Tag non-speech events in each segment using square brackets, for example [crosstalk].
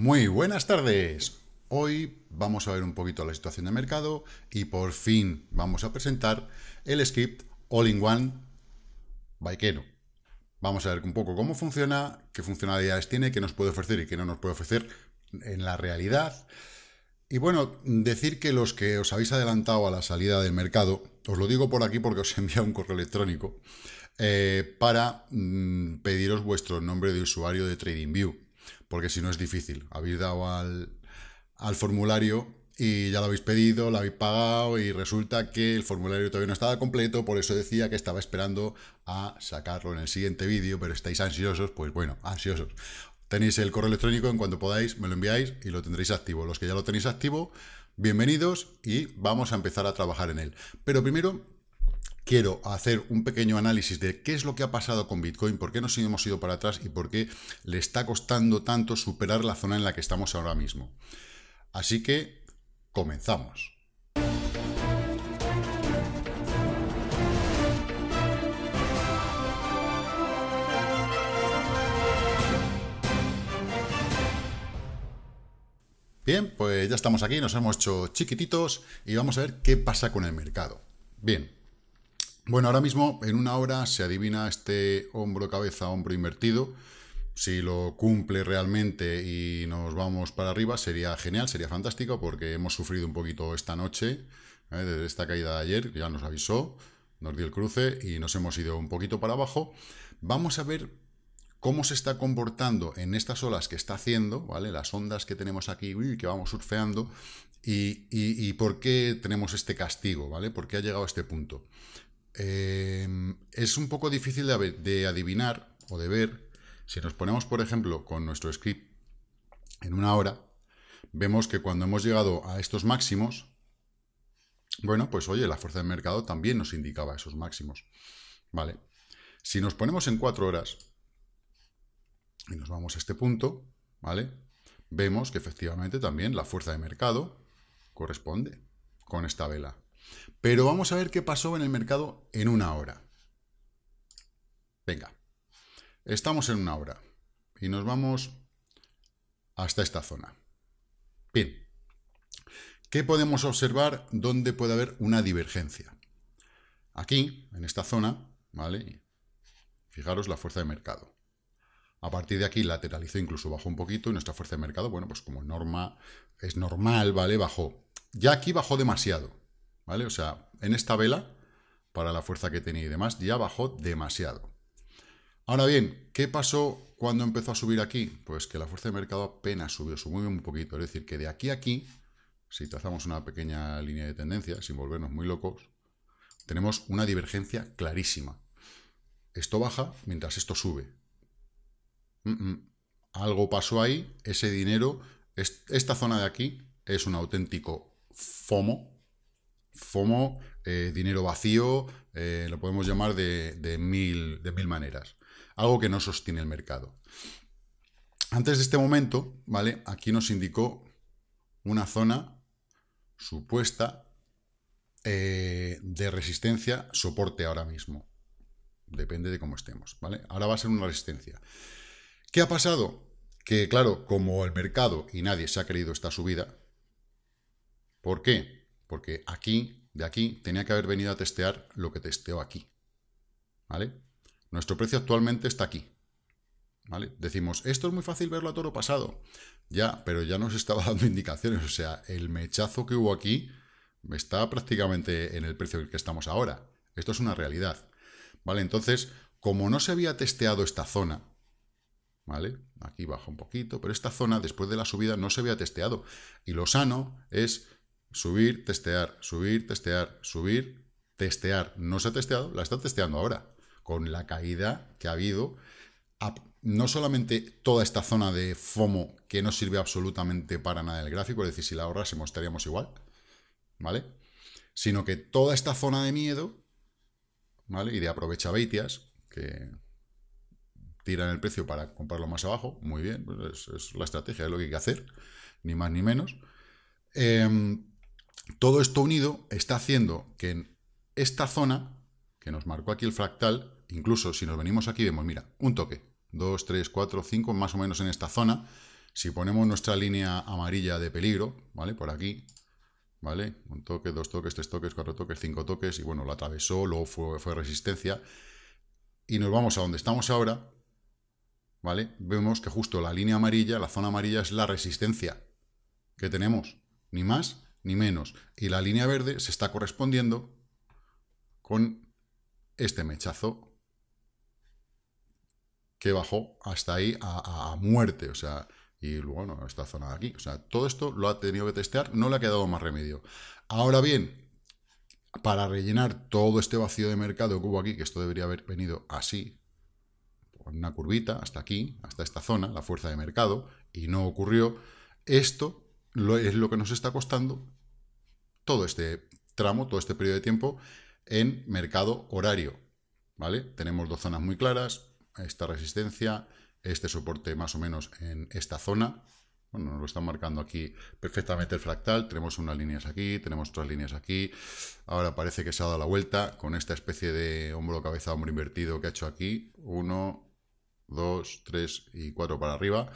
Muy buenas tardes. Hoy vamos a ver un poquito la situación de mercado y por fin vamos a presentar el script All-in-One by Vamos a ver un poco cómo funciona, qué funcionalidades tiene, qué nos puede ofrecer y qué no nos puede ofrecer en la realidad. Y bueno, decir que los que os habéis adelantado a la salida del mercado, os lo digo por aquí porque os he enviado un correo electrónico eh, para mm, pediros vuestro nombre de usuario de TradingView porque si no es difícil. Habéis dado al, formulario y ya lo habéis pedido, lo habéis pagado y resulta que el formulario todavía no estaba completo, por eso decía que estaba esperando a sacarlo en el siguiente vídeo, pero estáis ansiosos, pues bueno, ansiosos. Tenéis el correo electrónico en cuanto podáis, me lo enviáis y lo tendréis activo. Los que ya lo tenéis activo, bienvenidos y vamos a empezar a trabajar en él. Pero primero quiero hacer un pequeño análisis de qué es lo que ha pasado con Bitcoin, por qué nos hemos ido para atrás y por qué le está costando tanto superar la zona en la que estamos ahora mismo. Así que comenzamos. Bien, pues ya estamos aquí, nos hemos hecho chiquititos y vamos a ver qué pasa con el mercado. Bien, bueno, ahora mismo en una hora se adivina este hombro-cabeza, hombro invertido. Si lo cumple realmente y nos vamos para arriba, sería genial, sería fantástico, porque hemos sufrido un poquito esta noche, ¿eh? desde esta caída de ayer, que ya nos avisó, nos dio el cruce y nos hemos ido un poquito para abajo. Vamos a ver cómo se está comportando en estas olas que está haciendo, ¿vale? Las ondas que tenemos aquí, y que vamos surfeando, y, y, por qué tenemos este castigo, ¿vale? ¿Por qué ha llegado a este punto? Em, es un poco difícil de, adivinar o de ver. Si nos ponemos, por ejemplo, con nuestro script en una hora, vemos que cuando hemos llegado a estos máximos, bueno, pues oye, la fuerza de mercado también nos indicaba esos máximos. ¿Vale? Si nos ponemos en cuatro horas y nos vamos a este punto, ¿vale? Vemos que efectivamente también la fuerza de mercado corresponde con esta vela. Pero vamos a ver qué pasó en el mercado en una hora. Venga, estamos en una hora y nos vamos hasta esta zona. Bien, ¿qué podemos observar donde puede haber una divergencia? Aquí, en esta zona, ¿vale? Fijaros la fuerza de mercado. A partir de aquí lateralizó, incluso bajó un poquito y nuestra fuerza de mercado, bueno, pues como norma, es normal, ¿vale? Bajó. Ya aquí bajó demasiado, ¿vale? O sea, en esta vela, para la fuerza que tenía y demás, ya bajó demasiado. Ahora bien, ¿qué pasó cuando empezó a subir aquí? Pues que la fuerza de mercado apenas subió, subió un poquito. Es decir, que de aquí a aquí, si trazamos una pequeña línea de tendencia, sin volvernos muy locos, tenemos una divergencia clarísima. Esto baja mientras esto sube. Algo pasó ahí, ese dinero, esta zona de aquí es un auténtico FOMO, FOMO, eh, dinero vacío, eh, lo podemos llamar de, mil, de, mil, maneras. Algo que no sostiene el mercado. Antes de este momento, ¿vale? Aquí nos indicó una zona supuesta eh, de resistencia, soporte ahora mismo. Depende de cómo estemos, ¿vale? Ahora va a ser una resistencia. ¿Qué ha pasado? Que, claro, como el mercado y nadie se ha creído esta subida, ¿por qué? Porque aquí, de aquí, tenía que haber venido a testear lo que testeó aquí. ¿Vale? Nuestro precio actualmente está aquí. ¿Vale? Decimos, esto es muy fácil verlo a toro pasado. Ya, pero ya nos estaba [laughs] dando indicaciones. O sea, el mechazo que hubo aquí está prácticamente en el precio en el que estamos ahora. Esto es una realidad. ¿Vale? Entonces, como no se había testeado esta zona, ¿vale? Aquí baja un poquito, pero esta zona después de la subida no se había testeado. Y lo sano es Subir, testear, subir, testear, subir, testear. No se ha testeado, la está testeando ahora, con la caída que ha habido. No solamente toda esta zona de FOMO que no sirve absolutamente para nada el gráfico, es decir, si la se estaríamos igual, ¿vale? Sino que toda esta zona de miedo, ¿vale? Y de aprovecha Beitias, que tiran el precio para comprarlo más abajo, muy bien, pues es, la estrategia, es lo que hay que hacer, ni más ni menos. Em, todo esto unido está haciendo que en esta zona, que nos marcó aquí el fractal, incluso si nos venimos aquí vemos, mira, un toque, Dos, 3, cuatro, cinco, más o menos en esta zona. Si ponemos nuestra línea amarilla de peligro, ¿vale? Por aquí, ¿vale? Un toque, dos toques, tres toques, cuatro toques, cinco toques, y bueno, lo atravesó, luego fue, fue resistencia. Y nos vamos a donde estamos ahora, ¿vale? Vemos que justo la línea amarilla, la zona amarilla es la resistencia que tenemos, ni más ni menos. Y la línea verde se está correspondiendo con este mechazo que bajó hasta ahí a, muerte, o sea, y luego no esta zona de aquí. O sea, todo esto lo ha tenido que testear, no le ha quedado más remedio. Ahora bien, para rellenar todo este vacío de mercado que hubo aquí, que esto debería haber venido así, por una curvita hasta aquí, hasta esta zona, la fuerza de mercado, y no ocurrió, esto es lo que nos está costando todo este tramo, todo este periodo de tiempo en mercado horario. ¿Vale? Tenemos dos zonas muy claras, esta resistencia, este soporte más o menos en esta zona. Bueno, nos lo están marcando aquí perfectamente el fractal. Tenemos unas líneas aquí, tenemos otras líneas aquí. Ahora parece que se ha dado la vuelta con esta especie de hombro-cabeza, hombro invertido que ha hecho aquí. Uno, dos, tres y cuatro para arriba.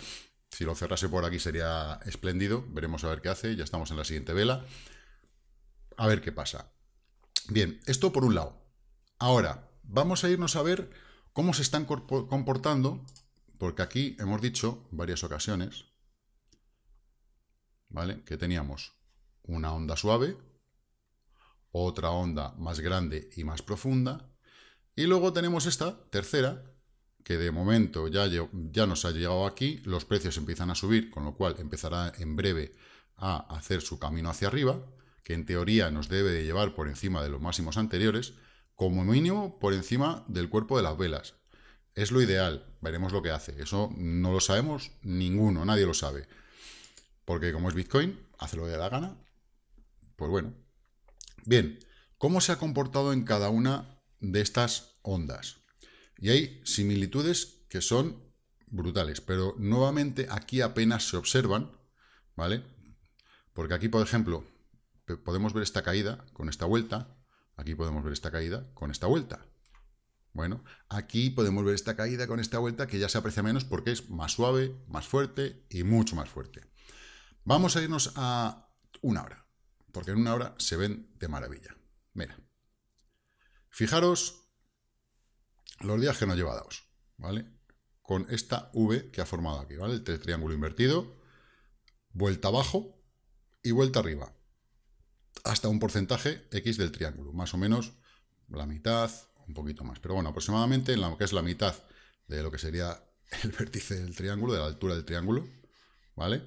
Si lo cerrase por aquí sería espléndido. Veremos a ver qué hace. Ya estamos en la siguiente vela. A ver qué pasa. Bien, esto por un lado. Ahora, vamos a irnos a ver cómo se están comportando, porque aquí hemos dicho varias ocasiones, ¿vale? Que teníamos una onda suave, otra onda más grande y más profunda, y luego tenemos esta, tercera, que de momento ya, ya nos ha llegado aquí, los precios empiezan a subir, con lo cual empezará en breve a hacer su camino hacia arriba, que en teoría nos debe de llevar por encima de los máximos anteriores, como mínimo por encima del cuerpo de las velas. Es lo ideal, veremos lo que hace. Eso no lo sabemos ninguno, nadie lo sabe. Porque como es Bitcoin, hace lo de la gana. Pues bueno. Bien, ¿cómo se ha comportado en cada una de estas ondas? Y hay similitudes que son brutales, pero nuevamente aquí apenas se observan, ¿vale? Porque aquí, por ejemplo, podemos ver esta caída con esta vuelta, aquí podemos ver esta caída con esta vuelta. Bueno, aquí podemos ver esta caída con esta vuelta que ya se aprecia menos porque es más suave, más fuerte y mucho más fuerte. Vamos a irnos a una hora, porque en una hora se ven de maravilla. Mira, fijaros los días que nos lleva dados, ¿vale? Con esta V que ha formado aquí, ¿vale? El triángulo invertido, vuelta abajo y vuelta arriba, hasta un porcentaje X del triángulo, más o menos la mitad, un poquito más, pero bueno, aproximadamente en lo que es la mitad de lo que sería [laughs] el vértice del triángulo, de la altura del triángulo, ¿vale?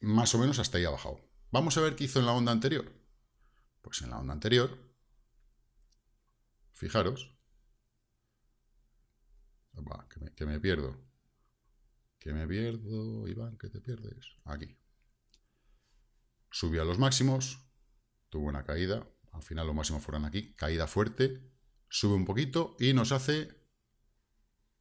Más o menos hasta ahí ha bajado. Vamos a ver qué hizo en la onda anterior. Pues en la onda anterior, fijaros, que, me, pierdo. Que me pierdo, Iván, que te pierdes. Aquí. Subió a los máximos, tuvo una caída, al final los máximos fueron aquí, caída fuerte, sube un poquito y nos hace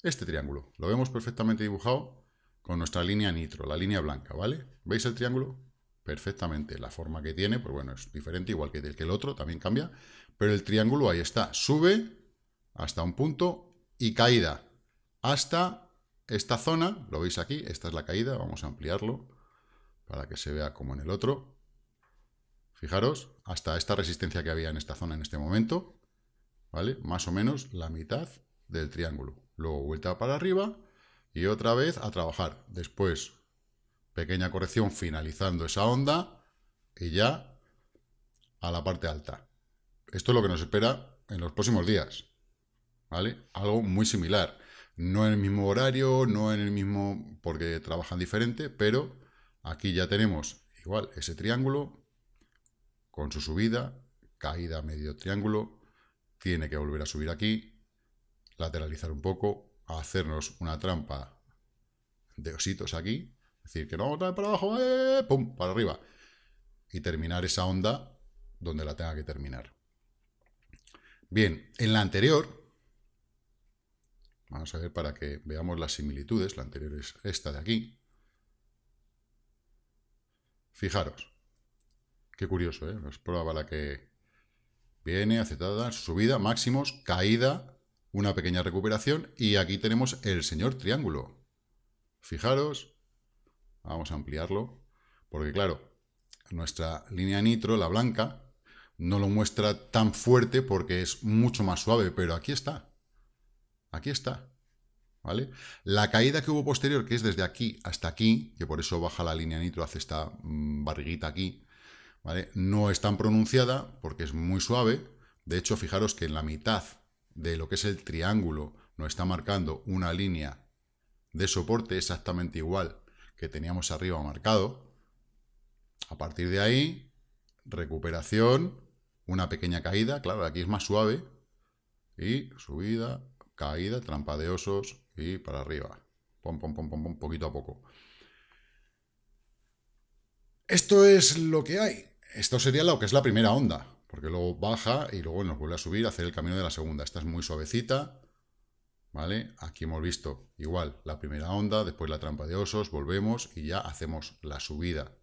este triángulo. Lo vemos perfectamente dibujado con nuestra línea nitro, la línea blanca, ¿vale? ¿Veis el triángulo? Perfectamente. La forma que tiene, pues bueno, es diferente, igual que el otro, también cambia. Pero el triángulo ahí está, sube hasta un punto y caída hasta esta zona, lo veis aquí, esta es la caída, vamos a ampliarlo para que se vea como en el otro. Fijaros, hasta esta resistencia que había en esta zona en este momento, ¿vale? Más o menos la mitad del triángulo. Luego vuelta para arriba y otra vez a trabajar. Después, pequeña corrección finalizando esa onda y ya a la parte alta. Esto es lo que nos espera en los próximos días, ¿vale? Algo muy similar. No en el mismo horario, no en el mismo, porque trabajan diferente, pero aquí ya tenemos igual ese triángulo con su subida, caída medio triángulo, tiene que volver a subir aquí, lateralizar un poco, hacernos una trampa de ositos aquí, decir que no vamos a para abajo, eh, ¡pum! para arriba, y terminar esa onda donde la tenga que terminar. Bien, en la anterior, Vamos a ver para que veamos las similitudes. La anterior es esta de aquí. Fijaros. Qué curioso, ¿eh? Es prueba la que viene, aceptada, subida, máximos, caída, una pequeña recuperación. Y aquí tenemos el señor triángulo. Fijaros. Vamos a ampliarlo. Porque claro, nuestra línea nitro, la blanca, no lo muestra tan fuerte porque es mucho más suave, pero aquí está. Aquí está. ¿Vale? La caída que hubo posterior, que es desde aquí hasta aquí, que por eso baja la línea nitro, hace esta mm, barriguita aquí, ¿vale? No es tan pronunciada porque es muy suave. De hecho, fijaros que en la mitad de lo que es el triángulo nos está marcando una línea de soporte exactamente igual que teníamos arriba marcado. A partir de ahí, recuperación, una pequeña caída, claro, aquí es más suave, y subida, Caída, trampa de osos y para arriba. Pom, pom, pom, pom, poquito a poco. Esto es lo que hay. Esto sería lo que es la primera onda. Porque luego baja y luego nos vuelve a subir a hacer el camino de la segunda. Esta es muy suavecita. ¿Vale? Aquí hemos visto igual la primera onda, después la trampa de osos, volvemos y ya hacemos la subida.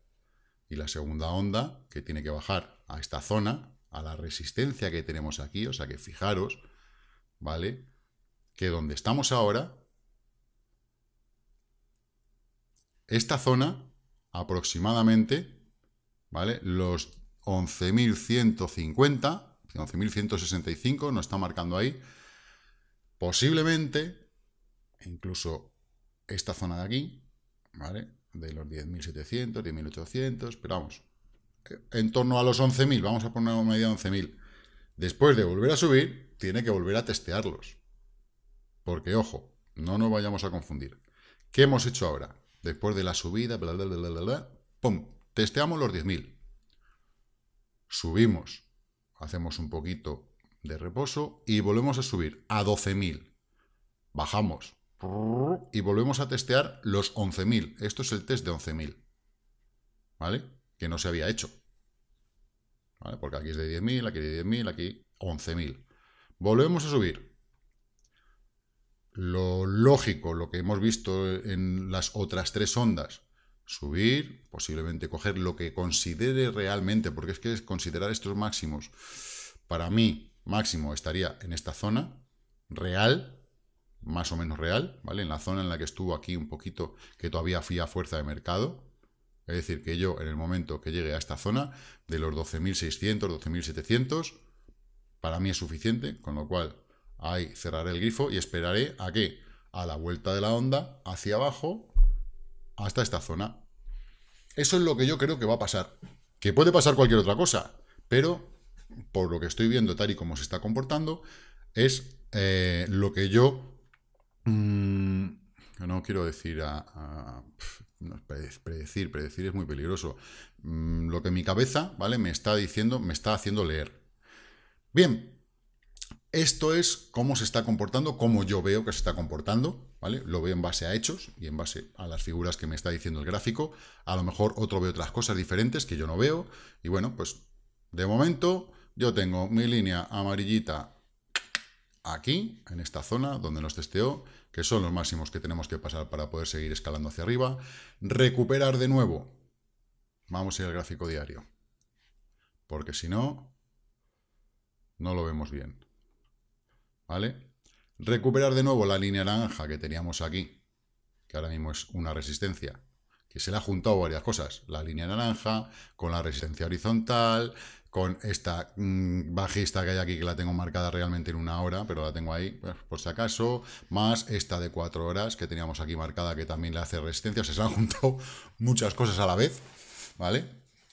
Y la segunda onda, que tiene que bajar a esta zona, a la resistencia que tenemos aquí, o sea que fijaros, ¿vale? que donde estamos ahora, esta zona, aproximadamente, ¿vale? Los 11.150, 11.165, nos está marcando ahí, posiblemente, incluso esta zona de aquí, ¿vale? De los 10.700, 10.800, pero vamos, eh, en torno a los 11.000, vamos a poner una media de 11.000. Después de volver a subir, tiene que volver a testearlos. Porque, ojo, no nos vayamos a confundir. ¿Qué hemos hecho ahora? Después de la subida, bla, bla, bla, bla, bla, ¡pum! Testeamos los 10.000. Subimos, hacemos un poquito de reposo y volvemos a subir a 12.000. Bajamos y volvemos a testear los 11.000. Esto es el test de 11.000. ¿Vale? Que no se había hecho. Porque aquí es de 10.000, aquí de 10.000, aquí 11.000. Volvemos a subir lo lógico, lo que hemos visto en las otras tres ondas, subir, posiblemente coger lo que considere realmente, porque es que considerar estos máximos, para mí máximo estaría en esta zona real, más o menos real, ¿vale? En la zona en la que estuvo aquí un poquito, que todavía fui a fuerza de mercado, es decir, que yo en el momento que llegue a esta zona, de los 12.600, 12.700, para mí es suficiente, con lo cual Ahí cerraré el grifo y esperaré a que a la vuelta de la onda hacia abajo hasta esta zona. Eso es lo que yo creo que va a pasar. Que puede pasar cualquier otra cosa, pero por lo que estoy viendo tal y como se está comportando, es eh, lo que yo... Mm, no quiero decir a... predecir, predecir es muy peligroso. Mm, lo que mi cabeza, ¿vale? Me está diciendo, me está haciendo leer. Bien, esto es cómo se está comportando, cómo yo veo que se está comportando, ¿vale? Lo veo en base a hechos y en base a las figuras que me está diciendo el gráfico. A lo mejor otro ve otras cosas diferentes que yo no veo. Y bueno, pues de momento yo tengo mi línea amarillita aquí, en esta zona donde nos testeó, que son los máximos que tenemos que pasar para poder seguir escalando hacia arriba. Recuperar de nuevo. Vamos a ir al gráfico diario. Porque si no, no lo vemos bien. ¿vale? Recuperar de nuevo la línea naranja que teníamos aquí, que ahora mismo es una resistencia, que se le ha juntado varias cosas. La línea naranja, con la resistencia horizontal, con esta mm, bajista que hay aquí, que la tengo marcada realmente en una hora, pero la tengo ahí, pues, por si acaso, más esta de cuatro horas que teníamos aquí marcada, que también le hace resistencia. se se han juntado muchas cosas a la vez, ¿vale?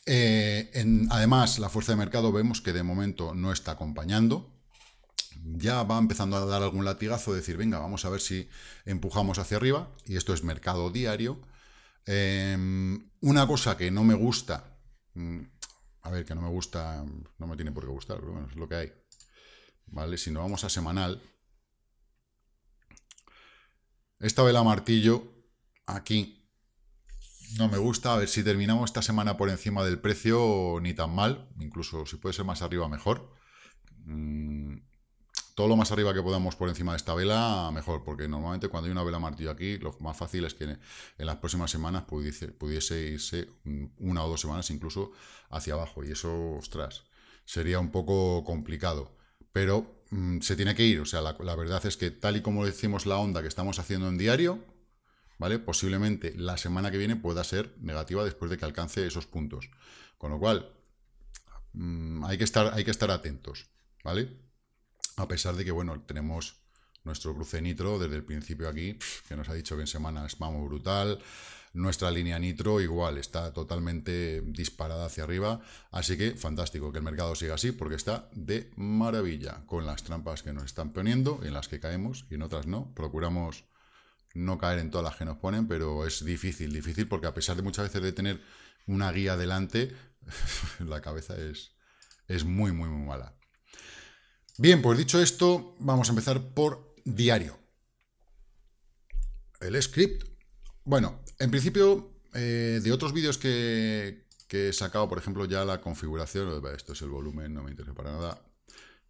Eh, además, la fuerza de mercado vemos que de momento no está acompañando, ya va empezando a dar algún latigazo, decir, venga, vamos a ver si empujamos hacia arriba, y esto es mercado diario. Em, una cosa que no me gusta, mm, a ver, que no me gusta, no me tiene por qué gustar, pero bueno, es lo que hay. ¿Vale? Si no vamos a semanal, esta vela martillo, aquí, no me gusta. A ver si terminamos esta semana por encima del precio, ni tan mal. Incluso si puede ser más arriba, mejor. Mm, todo lo más arriba que podamos por encima de esta vela, mejor, porque normalmente cuando hay una vela martillo aquí, lo más fácil es que en, las próximas semanas pudiese, irse una o dos semanas incluso hacia abajo, y eso, ostras, sería un poco complicado, pero mm, se tiene que ir, o sea, la, verdad es que tal y como decimos la onda que estamos haciendo en diario, ¿vale? Posiblemente la semana que viene pueda ser negativa después de que alcance esos puntos, con lo cual mm, hay, que estar, hay que estar atentos, ¿vale? A pesar de que, bueno, tenemos nuestro cruce nitro desde el principio aquí, que nos ha dicho que en semanas vamos brutal. Nuestra línea nitro igual está totalmente disparada hacia arriba, así que fantástico que el mercado siga así porque está de maravilla con las trampas que nos están poniendo, en las que caemos y en otras no. Procuramos no caer en todas las que nos ponen, pero es difícil, difícil porque a pesar de muchas veces de tener una guía delante, [laughs] la cabeza es, es muy, muy, muy mala. Bien, pues dicho esto, vamos a empezar por diario. El script. Bueno, en principio, eh, de otros vídeos que, he sacado, por ejemplo, ya la configuración, esto es el volumen, no me interesa para nada,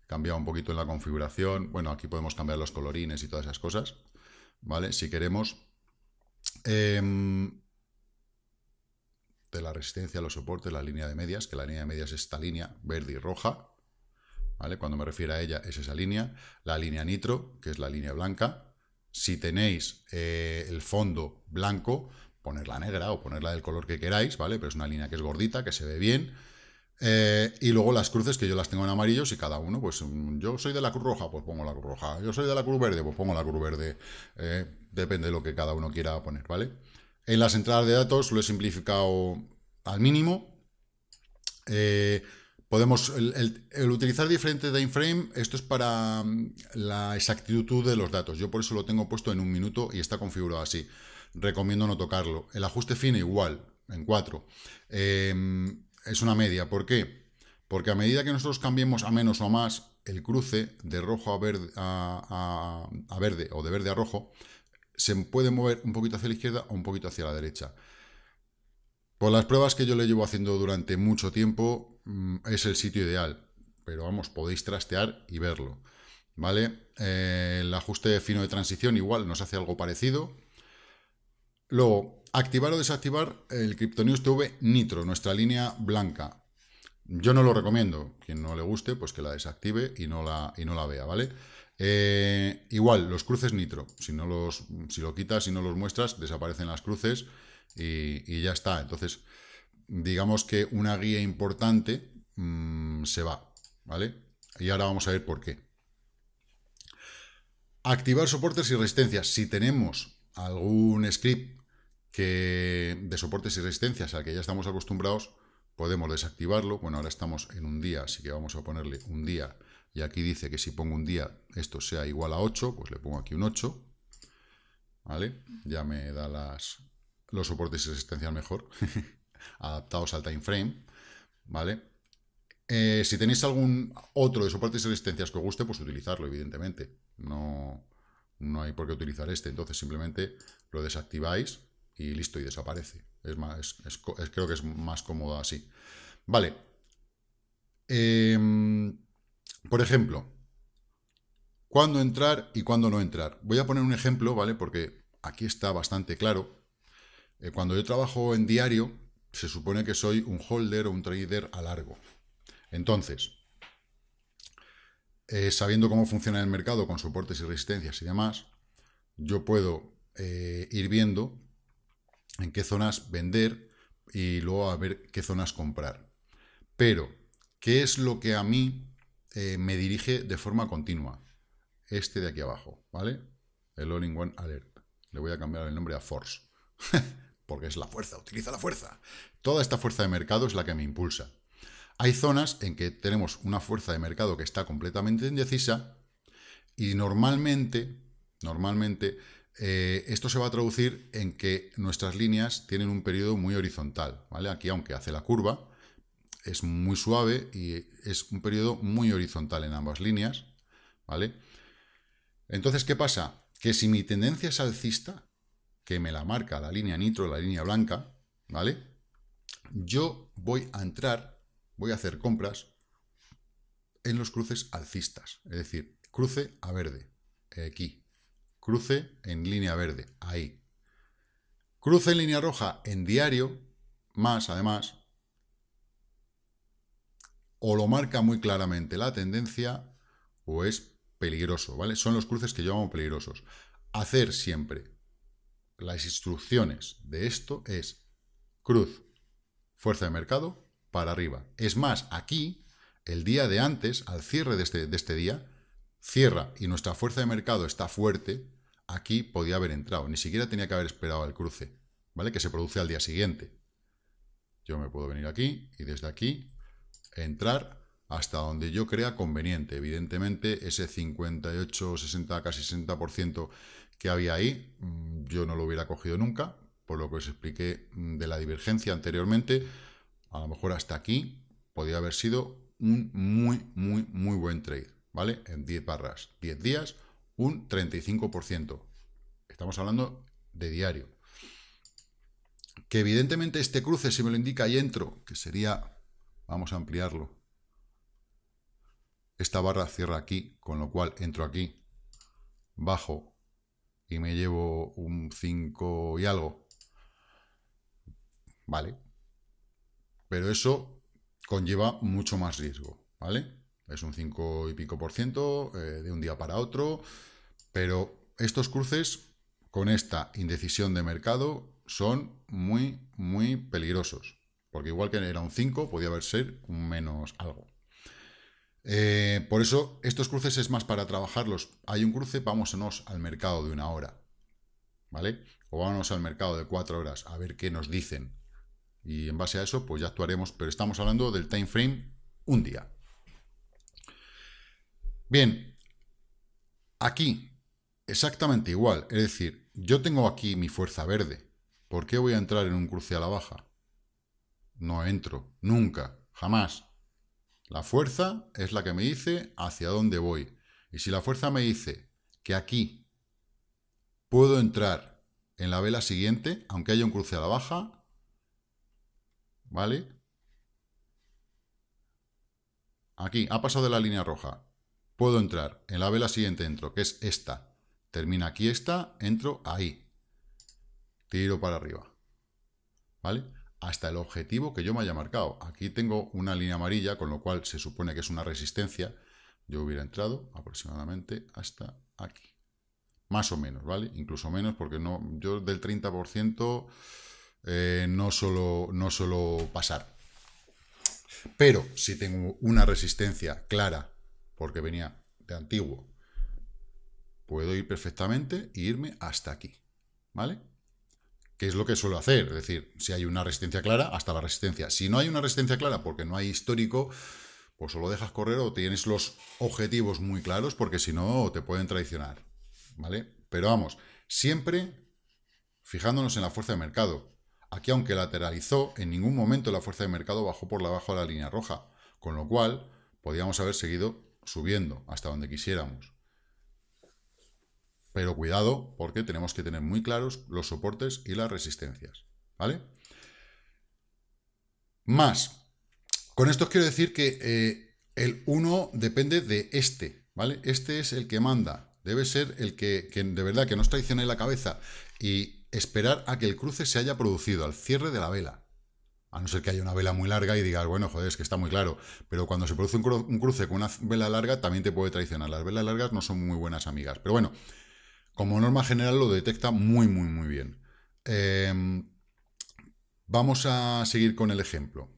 he cambiado un poquito en la configuración, bueno, aquí podemos cambiar los colorines y todas esas cosas, ¿vale? Si queremos, em, de la resistencia, los soportes, la línea de medias, que la línea de medias es esta línea, verde y roja, cuando me refiero a ella es esa línea, la línea nitro, que es la línea blanca. Si tenéis eh, el fondo blanco, ponerla negra o ponerla del color que queráis, ¿vale? Pero es una línea que es gordita, que se ve bien. Eh, y luego las cruces que yo las tengo en amarillo, si cada uno, pues mm, yo soy de la cruz roja, pues pongo la cruz roja. Yo soy de la cruz verde, pues pongo la cruz verde. Eh, depende de lo que cada uno quiera poner, ¿vale? En las entradas de datos lo he simplificado al mínimo podemos, el, utilizar diferente time frame, esto es para mm, la exactitud de los datos. Yo por eso lo tengo puesto en un minuto y está configurado así. Recomiendo no tocarlo. El ajuste fino igual, en 4. Em, es una media. ¿Por qué? Porque a medida que nosotros cambiemos a menos o a más, el cruce de rojo a verde, a verde o de verde a rojo se puede mover un poquito hacia la izquierda o un poquito hacia la derecha. Por las pruebas que yo le llevo haciendo durante mucho tiempo, Mm, es el sitio ideal. Pero vamos, podéis trastear y verlo. ¿Vale? Eh, el ajuste fino de transición igual nos hace algo parecido. Luego, activar o desactivar el news TV Nitro, nuestra línea blanca. Yo no lo recomiendo. Quien no le guste, pues que la desactive y no la, y no la vea, ¿vale? Eh, igual, los cruces nitro. Si, no los, si lo quitas y no los muestras, desaparecen las cruces y, y ya está. Entonces, digamos que una guía importante mm, se va, ¿vale? Y ahora vamos a ver por qué. Activar soportes y resistencias. Si tenemos algún script que de soportes y resistencias al que ya estamos acostumbrados, podemos desactivarlo. Bueno, ahora estamos en un día, así que vamos a ponerle un día. Y aquí dice que si pongo un día, esto sea igual a 8, pues le pongo aquí un 8. ¿Vale? Ya me da las, los soportes y resistencias mejor. [laughs] adaptados al time frame, ¿vale? Eh, si tenéis algún otro de soportes y resistencias que os guste, pues utilizarlo, evidentemente. No, no hay por qué utilizar este, entonces simplemente lo desactiváis y listo, y desaparece. Es más, creo que es más cómodo así. Vale. Em, por ejemplo, ¿cuándo entrar y cuándo no entrar? Voy a poner un ejemplo, ¿vale? Porque aquí está bastante claro. Eh, cuando yo trabajo en diario, se supone que soy un holder o un trader a largo. Entonces, eh, sabiendo cómo funciona el mercado con soportes y resistencias y demás, yo puedo eh, ir viendo en qué zonas vender y luego a ver qué zonas comprar. Pero, ¿qué es lo que a mí eh, me dirige de forma continua? Este de aquí abajo, ¿vale? El All-in-One Alert. Le voy a cambiar el nombre a Force. [laughs] porque es la fuerza, utiliza la fuerza. Toda esta fuerza de mercado es la que me impulsa. Hay zonas en que tenemos una fuerza de mercado que está completamente indecisa y normalmente, normalmente eh, esto se va a traducir en que nuestras líneas tienen un periodo muy horizontal. ¿vale? Aquí, aunque hace la curva, es muy suave y es un periodo muy horizontal en ambas líneas. ¿vale? Entonces, ¿qué pasa? Que si mi tendencia es alcista, que me la marca la línea nitro, la línea blanca, ¿vale? Yo voy a entrar, voy a hacer compras en los cruces alcistas, es decir, cruce a verde, aquí, cruce en línea verde, ahí. Cruce en línea roja en diario, más además, o lo marca muy claramente la tendencia o es peligroso, ¿vale? Son los cruces que yo llamo peligrosos. Hacer siempre las instrucciones de esto es cruz, fuerza de mercado, para arriba. Es más, aquí, el día de antes, al cierre este, de este, día, cierra y nuestra fuerza de mercado está fuerte, aquí podía haber entrado. Ni siquiera tenía que haber esperado al cruce, ¿vale? Que se produce al día siguiente. Yo me puedo venir aquí y desde aquí entrar hasta donde yo crea conveniente. Evidentemente, ese 58, 60, casi 60% que había ahí, mm, yo no lo hubiera cogido nunca, por lo que os expliqué mm, de la divergencia anteriormente, a lo mejor hasta aquí podría haber sido un muy, muy, muy buen trade, ¿vale? En 10 barras, 10 días, un 35%. Estamos hablando de diario. Que evidentemente este cruce, si me lo indica y entro, que sería, vamos a ampliarlo, esta barra cierra aquí, con lo cual entro aquí, bajo y me llevo un 5 y algo. Vale. Pero eso conlleva mucho más riesgo, ¿vale? Es un 5 y pico por ciento eh, de un día para otro, pero estos cruces con esta indecisión de mercado son muy, muy peligrosos. Porque igual que era un 5, podía haber ser menos algo. Eh, por eso, estos cruces es más para trabajarlos. Hay un cruce, vámonos al mercado de una hora. ¿Vale? O vámonos al mercado de cuatro horas a ver qué nos dicen. Y en base a eso, pues ya actuaremos. Pero estamos hablando del time frame un día. Bien. Aquí, exactamente igual. Es decir, yo tengo aquí mi fuerza verde. ¿Por qué voy a entrar en un cruce a la baja? No entro. Nunca. Jamás. La fuerza es la que me dice hacia dónde voy. Y si la fuerza me dice que aquí puedo entrar en la vela siguiente, aunque haya un cruce a la baja, ¿vale? Aquí, ha pasado de la línea roja. Puedo entrar. En la vela siguiente entro, que es esta. Termina aquí esta, entro ahí. Tiro para arriba. ¿Vale? hasta el objetivo que yo me haya marcado. Aquí tengo una línea amarilla, con lo cual se supone que es una resistencia. Yo hubiera entrado aproximadamente hasta aquí. Más o menos, ¿vale? Incluso menos, porque no, yo del 30% eh, no, solo no suelo pasar. Pero si tengo una resistencia clara, porque venía de antiguo, puedo ir perfectamente e irme hasta aquí, ¿vale? que es lo que suelo hacer. Es decir, si hay una resistencia clara, hasta la resistencia. Si no hay una resistencia clara porque no hay histórico, pues solo dejas correr o tienes los objetivos muy claros porque si no te pueden traicionar. ¿Vale? Pero vamos, siempre fijándonos en la fuerza de mercado. Aquí, aunque lateralizó, en ningún momento la fuerza de mercado bajó por debajo de la línea roja, con lo cual podíamos haber seguido subiendo hasta donde quisiéramos. Pero cuidado, porque tenemos que tener muy claros los soportes y las resistencias, ¿vale? Más. Con esto quiero decir que eh, el 1 depende de este, ¿vale? Este es el que manda. Debe ser el que, de verdad, que no traicione la cabeza y esperar a que el cruce se haya producido, al cierre de la vela. A no ser que haya una vela muy larga y digas, bueno, joder, es que está muy claro. Pero cuando se produce un, cruce con una vela larga, también te puede traicionar. Las velas largas no son muy buenas amigas. Pero bueno, como norma general lo detecta muy, muy, muy bien. Em, vamos a seguir con el ejemplo.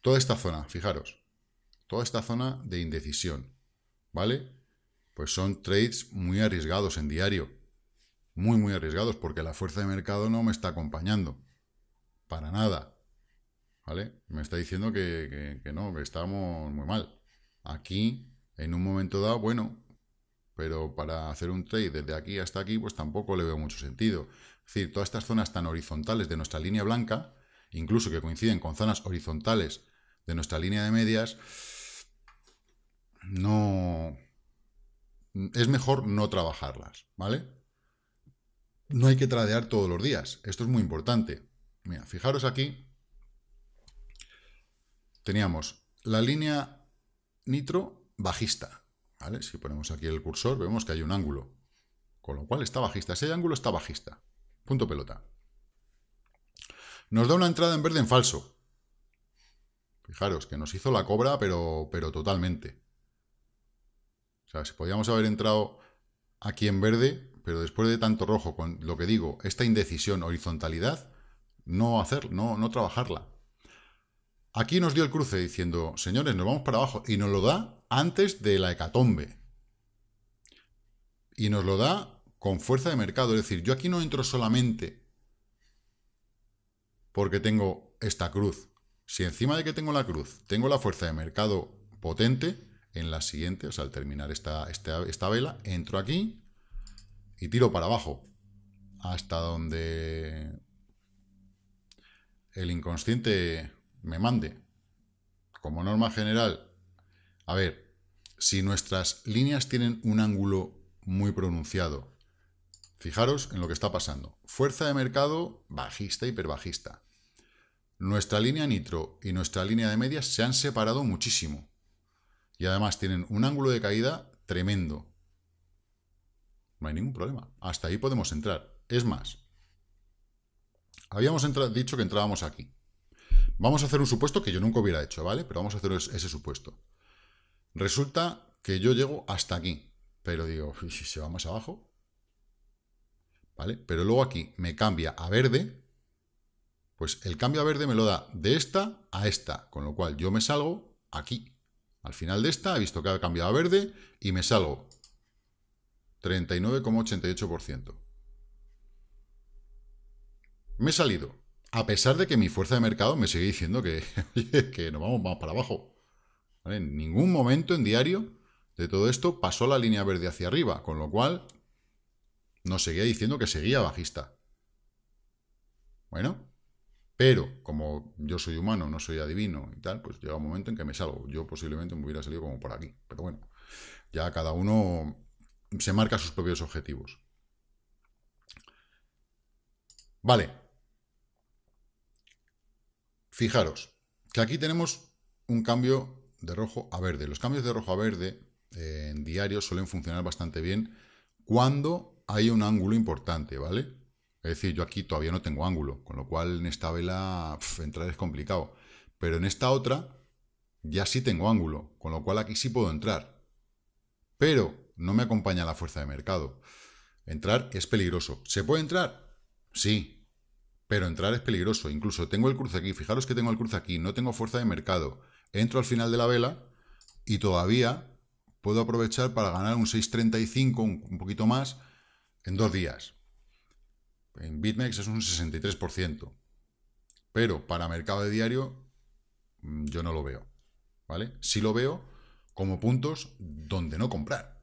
Toda esta zona, fijaros, toda esta zona de indecisión, ¿vale? Pues son trades muy arriesgados en diario. Muy, muy arriesgados porque la fuerza de mercado no me está acompañando. Para nada. ¿Vale? Me está diciendo que, que no, que estamos muy mal. Aquí, en un momento dado, bueno, pero para hacer un trade desde aquí hasta aquí, pues tampoco le veo mucho sentido. Es decir, todas estas zonas tan horizontales de nuestra línea blanca, incluso que coinciden con zonas horizontales de nuestra línea de medias, no... Es mejor no trabajarlas, ¿vale? No hay que tradear todos los días. Esto es muy importante. Mira, fijaros aquí. Teníamos la línea nitro bajista, si ponemos aquí el cursor, vemos que hay un ángulo. Con lo cual está bajista. Ese ángulo, está bajista. Punto pelota. Nos da una entrada en verde en falso. Fijaros, que nos hizo la cobra, pero, pero totalmente. O sea, si podíamos haber entrado aquí en verde, pero después de tanto rojo, con lo que digo, esta indecisión, horizontalidad, no hacer, no, no trabajarla. Aquí nos dio el cruce diciendo, señores, nos vamos para abajo, y nos lo da antes de la hecatombe. Y nos lo da con fuerza de mercado. Es decir, yo aquí no entro solamente porque tengo esta cruz. Si encima de que tengo la cruz, tengo la fuerza de mercado potente, en la siguiente, o sea, al terminar esta, esta vela, entro aquí y tiro para abajo. Hasta donde el inconsciente me mande. Como norma general, a ver, si nuestras líneas tienen un ángulo muy pronunciado, fijaros en lo que está pasando. Fuerza de mercado bajista, hiperbajista. Nuestra línea nitro y nuestra línea de medias se han separado muchísimo. Y además tienen un ángulo de caída tremendo. No hay ningún problema. Hasta ahí podemos entrar. Es más, habíamos dicho que entrábamos aquí. Vamos a hacer un supuesto que yo nunca hubiera hecho, ¿vale? Pero vamos a hacer ese supuesto. Resulta que yo llego hasta aquí, pero digo, si se va más abajo? ¿Vale? Pero luego aquí me cambia a verde, pues el cambio a verde me lo da de esta a esta, con lo cual yo me salgo aquí. Al final de esta he visto que ha cambiado a verde y me salgo 39,88%. Me he salido, a pesar de que mi fuerza de mercado me sigue diciendo que, [laughs] que nos vamos más para abajo. En ningún momento en diario de todo esto pasó la línea verde hacia arriba, con lo cual nos seguía diciendo que seguía bajista. Bueno, pero como yo soy humano, no soy adivino y tal, pues llega un momento en que me salgo. Yo posiblemente me hubiera salido como por aquí, pero bueno, ya cada uno se marca sus propios objetivos. Vale. Fijaros que aquí tenemos un cambio de rojo a verde. Los cambios de rojo a verde eh, en diario suelen funcionar bastante bien cuando hay un ángulo importante, ¿vale? Es decir, yo aquí todavía no tengo ángulo, con lo cual en esta vela entrar es complicado. Pero en esta otra ya sí tengo ángulo, con lo cual aquí sí puedo entrar. Pero no me acompaña la fuerza de mercado. Entrar es peligroso. ¿Se puede entrar? Sí, pero entrar es peligroso. Incluso tengo el cruce aquí. Fijaros que tengo el cruce aquí. No tengo fuerza de mercado. Entro al final de la vela y todavía puedo aprovechar para ganar un 6.35, un poquito más, en dos días. En BitMEX es un 63%. Pero para mercado de diario mm, yo no lo veo. ¿Vale? Sí lo veo como puntos donde no comprar.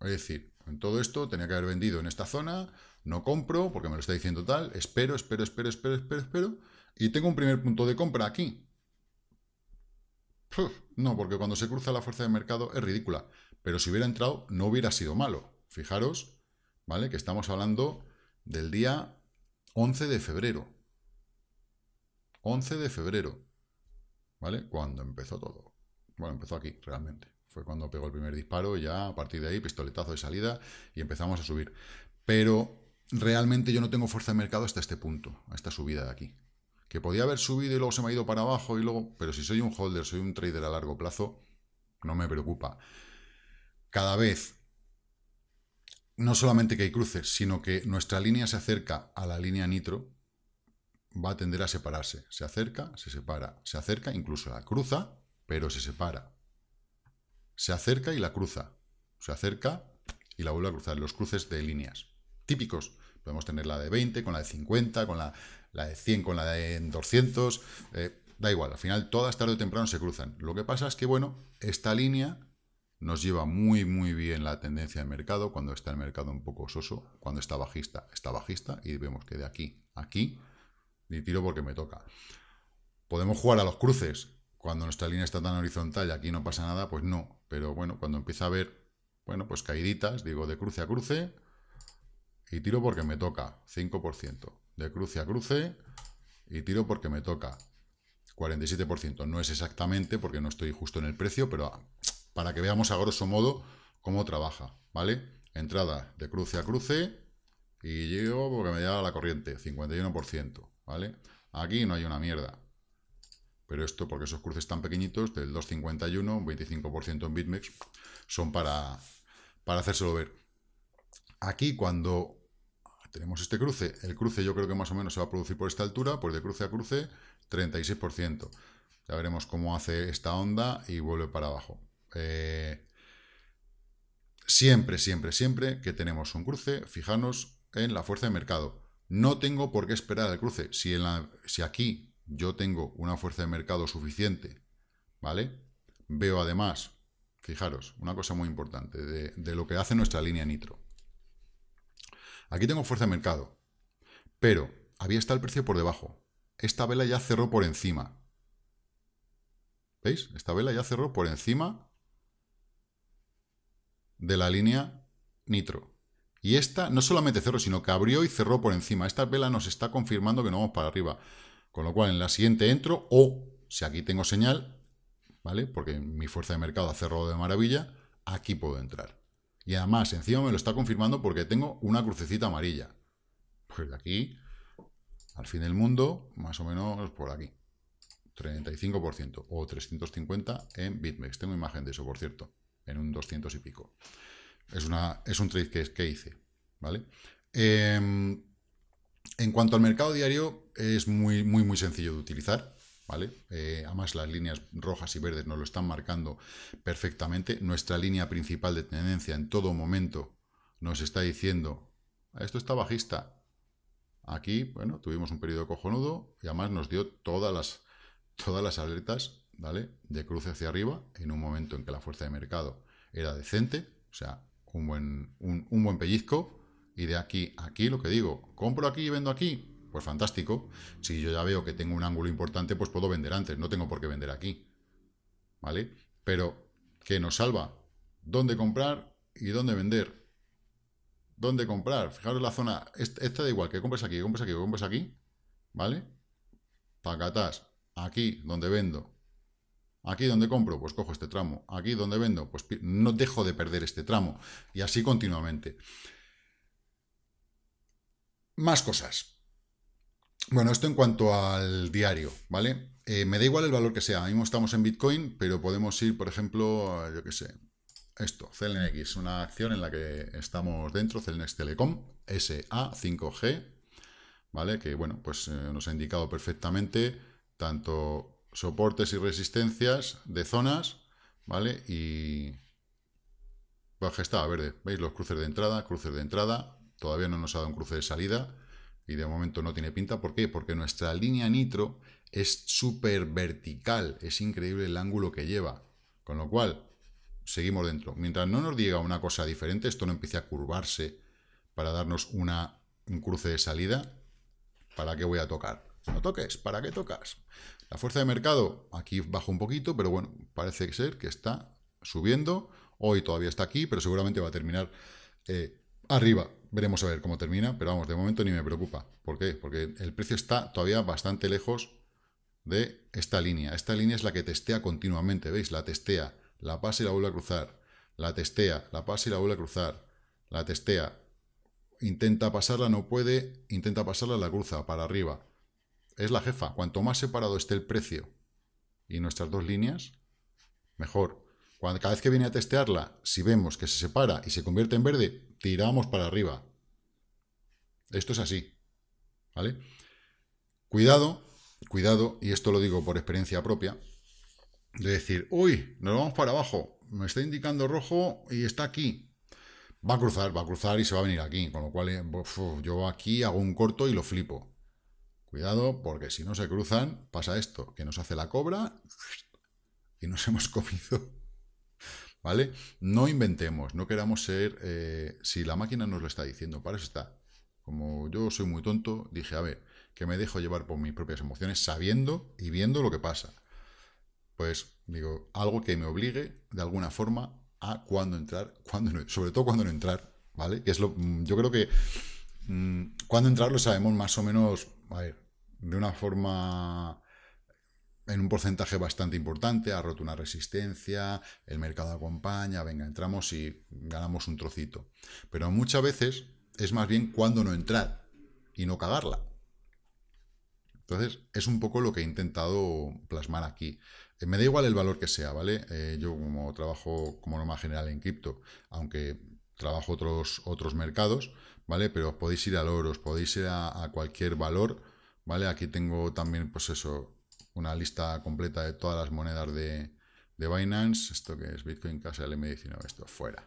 Es decir, en todo esto tenía que haber vendido en esta zona, no compro porque me lo está diciendo tal, espero, espero, espero, espero, espero, espero, y tengo un primer punto de compra aquí, no, porque cuando se cruza la fuerza de mercado es ridícula. Pero si hubiera entrado, no hubiera sido malo. Fijaros, ¿vale? Que estamos hablando del día 11 de febrero. 11 de febrero. ¿Vale? Cuando empezó todo. Bueno, empezó aquí, realmente. Fue cuando pegó el primer disparo, y ya a partir de ahí, pistoletazo de salida y empezamos a subir. Pero realmente yo no tengo fuerza de mercado hasta este punto, a esta subida de aquí que podía haber subido y luego se me ha ido para abajo y luego, pero si soy un holder, soy un trader a largo plazo, no me preocupa. Cada vez, no solamente que hay cruces, sino que nuestra línea se acerca a la línea nitro, va a tender a separarse. Se acerca, se separa, se acerca, incluso la cruza, pero se separa. Se acerca y la cruza. Se acerca y la vuelve a cruzar. Los cruces de líneas típicos. Podemos tener la de 20, con la de 50, con la la de 100 con la de 200, eh, da igual, al final todas tarde o temprano se cruzan. Lo que pasa es que, bueno, esta línea nos lleva muy, muy bien la tendencia de mercado cuando está el mercado un poco ososo, cuando está bajista, está bajista y vemos que de aquí a aquí, ni tiro porque me toca. Podemos jugar a los cruces. Cuando nuestra línea está tan horizontal y aquí no pasa nada, pues no. Pero bueno, cuando empieza a haber, bueno, pues caíditas, digo de cruce a cruce, y tiro porque me toca, 5% de cruce a cruce y tiro porque me toca. 47%, no es exactamente porque no estoy justo en el precio, pero para que veamos a grosso modo cómo trabaja, ¿vale? Entrada de cruce a cruce y llego porque me llega la corriente, 51%, ¿vale? Aquí no hay una mierda. Pero esto, porque esos cruces tan pequeñitos, del 2.51, 25% en BitMEX, son para, para hacérselo ver. Aquí cuando tenemos este cruce, el cruce yo creo que más o menos se va a producir por esta altura, pues de cruce a cruce, 36%. Ya veremos cómo hace esta onda y vuelve para abajo. Eh, siempre, siempre, siempre que tenemos un cruce, fijarnos en la fuerza de mercado. No tengo por qué esperar el cruce. Si, en la, si aquí yo tengo una fuerza de mercado suficiente, ¿vale? Veo además, fijaros, una cosa muy importante de lo que hace nuestra línea nitro. Aquí tengo fuerza de mercado. Pero había estado el precio por debajo. Esta vela ya cerró por encima. ¿Veis? Esta vela ya cerró por encima de la línea nitro. Y esta no solamente cerró, sino que abrió y cerró por encima. Esta vela nos está confirmando que no vamos para arriba. Con lo cual, en la siguiente entro o, si aquí tengo señal, ¿vale? Porque mi fuerza de mercado ha cerrado de maravilla, aquí puedo entrar. Y además, encima me lo está confirmando porque tengo una crucecita amarilla. Pues de aquí, al fin del mundo, más o menos por aquí. 35% o 350 en BitMEX. Tengo imagen de eso, por cierto, en un 200 y pico. Es, una, es un trade que, que hice, ¿vale? Em, en cuanto al mercado diario, es muy, muy, muy sencillo de utilizar. Eh, además las líneas rojas y verdes nos lo están marcando perfectamente. Nuestra línea principal de tendencia en todo momento nos está diciendo, esto está bajista. Aquí, bueno, tuvimos un periodo cojonudo y además nos dio todas las, todas las alertas, ¿vale? De cruce hacia arriba en un momento en que la fuerza de mercado era decente, o sea, un buen, un, un buen pellizco. Y de aquí a aquí, lo que digo, compro aquí y vendo aquí, pues fantástico. Si yo ya veo que tengo un ángulo importante, pues puedo vender antes, no tengo por qué vender aquí. ¿Vale? Pero, ¿qué nos salva? ¿Dónde comprar y dónde vender? ¿Dónde comprar? Fijaros la zona, esta da igual, que compras aquí, que compres aquí, que compres aquí, ¿vale? Pacatás, aquí donde vendo, Aquí donde compro, pues cojo este tramo. Aquí donde vendo, pues no dejo de perder este tramo. Y así continuamente. Más cosas. Bueno, esto en cuanto al diario, ¿vale? Eh, me da igual el valor que sea. mismo estamos en Bitcoin, pero podemos ir, por ejemplo, yo qué sé, esto, CLNX, una acción en la que estamos dentro, CLNX Telecom, SA 5G, ¿vale? Que, bueno, pues eh, nos ha indicado perfectamente tanto soportes y resistencias de zonas, ¿vale? Y baja está verde, ¿veis? Los cruces de entrada, cruces de entrada, todavía no nos ha dado un cruce de salida, y de momento no tiene pinta. ¿Por qué? Porque nuestra línea nitro es súper vertical. Es increíble el ángulo que lleva. Con lo cual, seguimos dentro. Mientras no nos diga una cosa diferente, esto no empiece a curvarse para darnos una, un cruce de salida, ¿para qué voy a tocar? No toques, ¿para qué tocas? La fuerza de mercado aquí bajó un poquito, pero bueno, parece ser que está subiendo. Hoy todavía está aquí, pero seguramente va a terminar eh, arriba. Veremos a ver cómo termina, pero vamos, de momento ni me preocupa. ¿Por qué? Porque el precio está todavía bastante lejos de esta línea. Esta línea es la que testea continuamente, ¿veis? La testea, la pasa y la vuelve a cruzar, la testea, la pasa y la vuelve a cruzar, la testea, intenta pasarla, no puede, intenta pasarla, la cruza para arriba. Es la jefa. Cuanto más separado esté el precio y nuestras dos líneas, mejor cada vez que viene a testearla, si vemos que se separa y se convierte en verde, tiramos para arriba. Esto es así. ¿Vale? Cuidado, cuidado, y esto lo digo por experiencia propia, de decir, uy, nos vamos para abajo, me está indicando rojo y está aquí. Va a cruzar, va a cruzar y se va a venir aquí, con lo cual eh, yo aquí hago un corto y lo flipo. Cuidado, porque si no se cruzan, pasa esto, que nos hace la cobra y nos [laughs] hemos comido ¿vale? No inventemos, no queramos ser, eh, si la máquina nos lo está diciendo, para eso está. Como yo soy muy tonto, dije, a ver, que me dejo llevar por mis propias emociones sabiendo y viendo lo que pasa. Pues digo, algo que me obligue de alguna forma a cuándo entrar, cuando sobre todo cuando no entrar, ¿vale? Que es lo, mm, yo creo que mm, cuando entrar lo sabemos más o menos, a ver, de una forma en un porcentaje bastante importante, ha roto una resistencia, el mercado acompaña, venga, entramos y ganamos un trocito. Pero muchas veces es más bien cuándo no entrar y no cagarla. Entonces, es un poco lo que he intentado plasmar aquí. Eh, me da igual el valor que sea, ¿vale? Eh, yo como trabajo como norma general en cripto, aunque trabajo otros, otros mercados, ¿vale? Pero podéis ir al oro, podéis ir a, a cualquier valor, ¿vale? Aquí tengo también, pues eso, una lista completa de todas las monedas de, de Binance. Esto que es Bitcoin Cash LM19, esto fuera.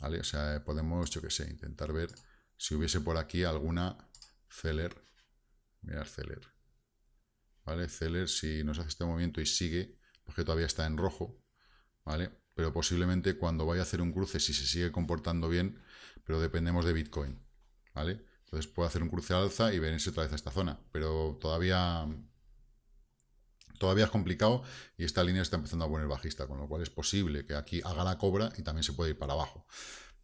¿Vale? O sea, podemos, yo que sé, intentar ver si hubiese por aquí alguna Celer. Mirad Celer. ¿Vale? Celer, si nos hace este movimiento y sigue, porque pues todavía está en rojo, ¿vale? Pero posiblemente cuando vaya a hacer un cruce, si se sigue comportando bien, pero dependemos de Bitcoin, ¿vale? Entonces puede hacer un cruce alza y venirse otra vez a esta zona, pero todavía todavía es complicado y esta línea está empezando a poner bajista, con lo cual es posible que aquí haga la cobra y también se puede ir para abajo.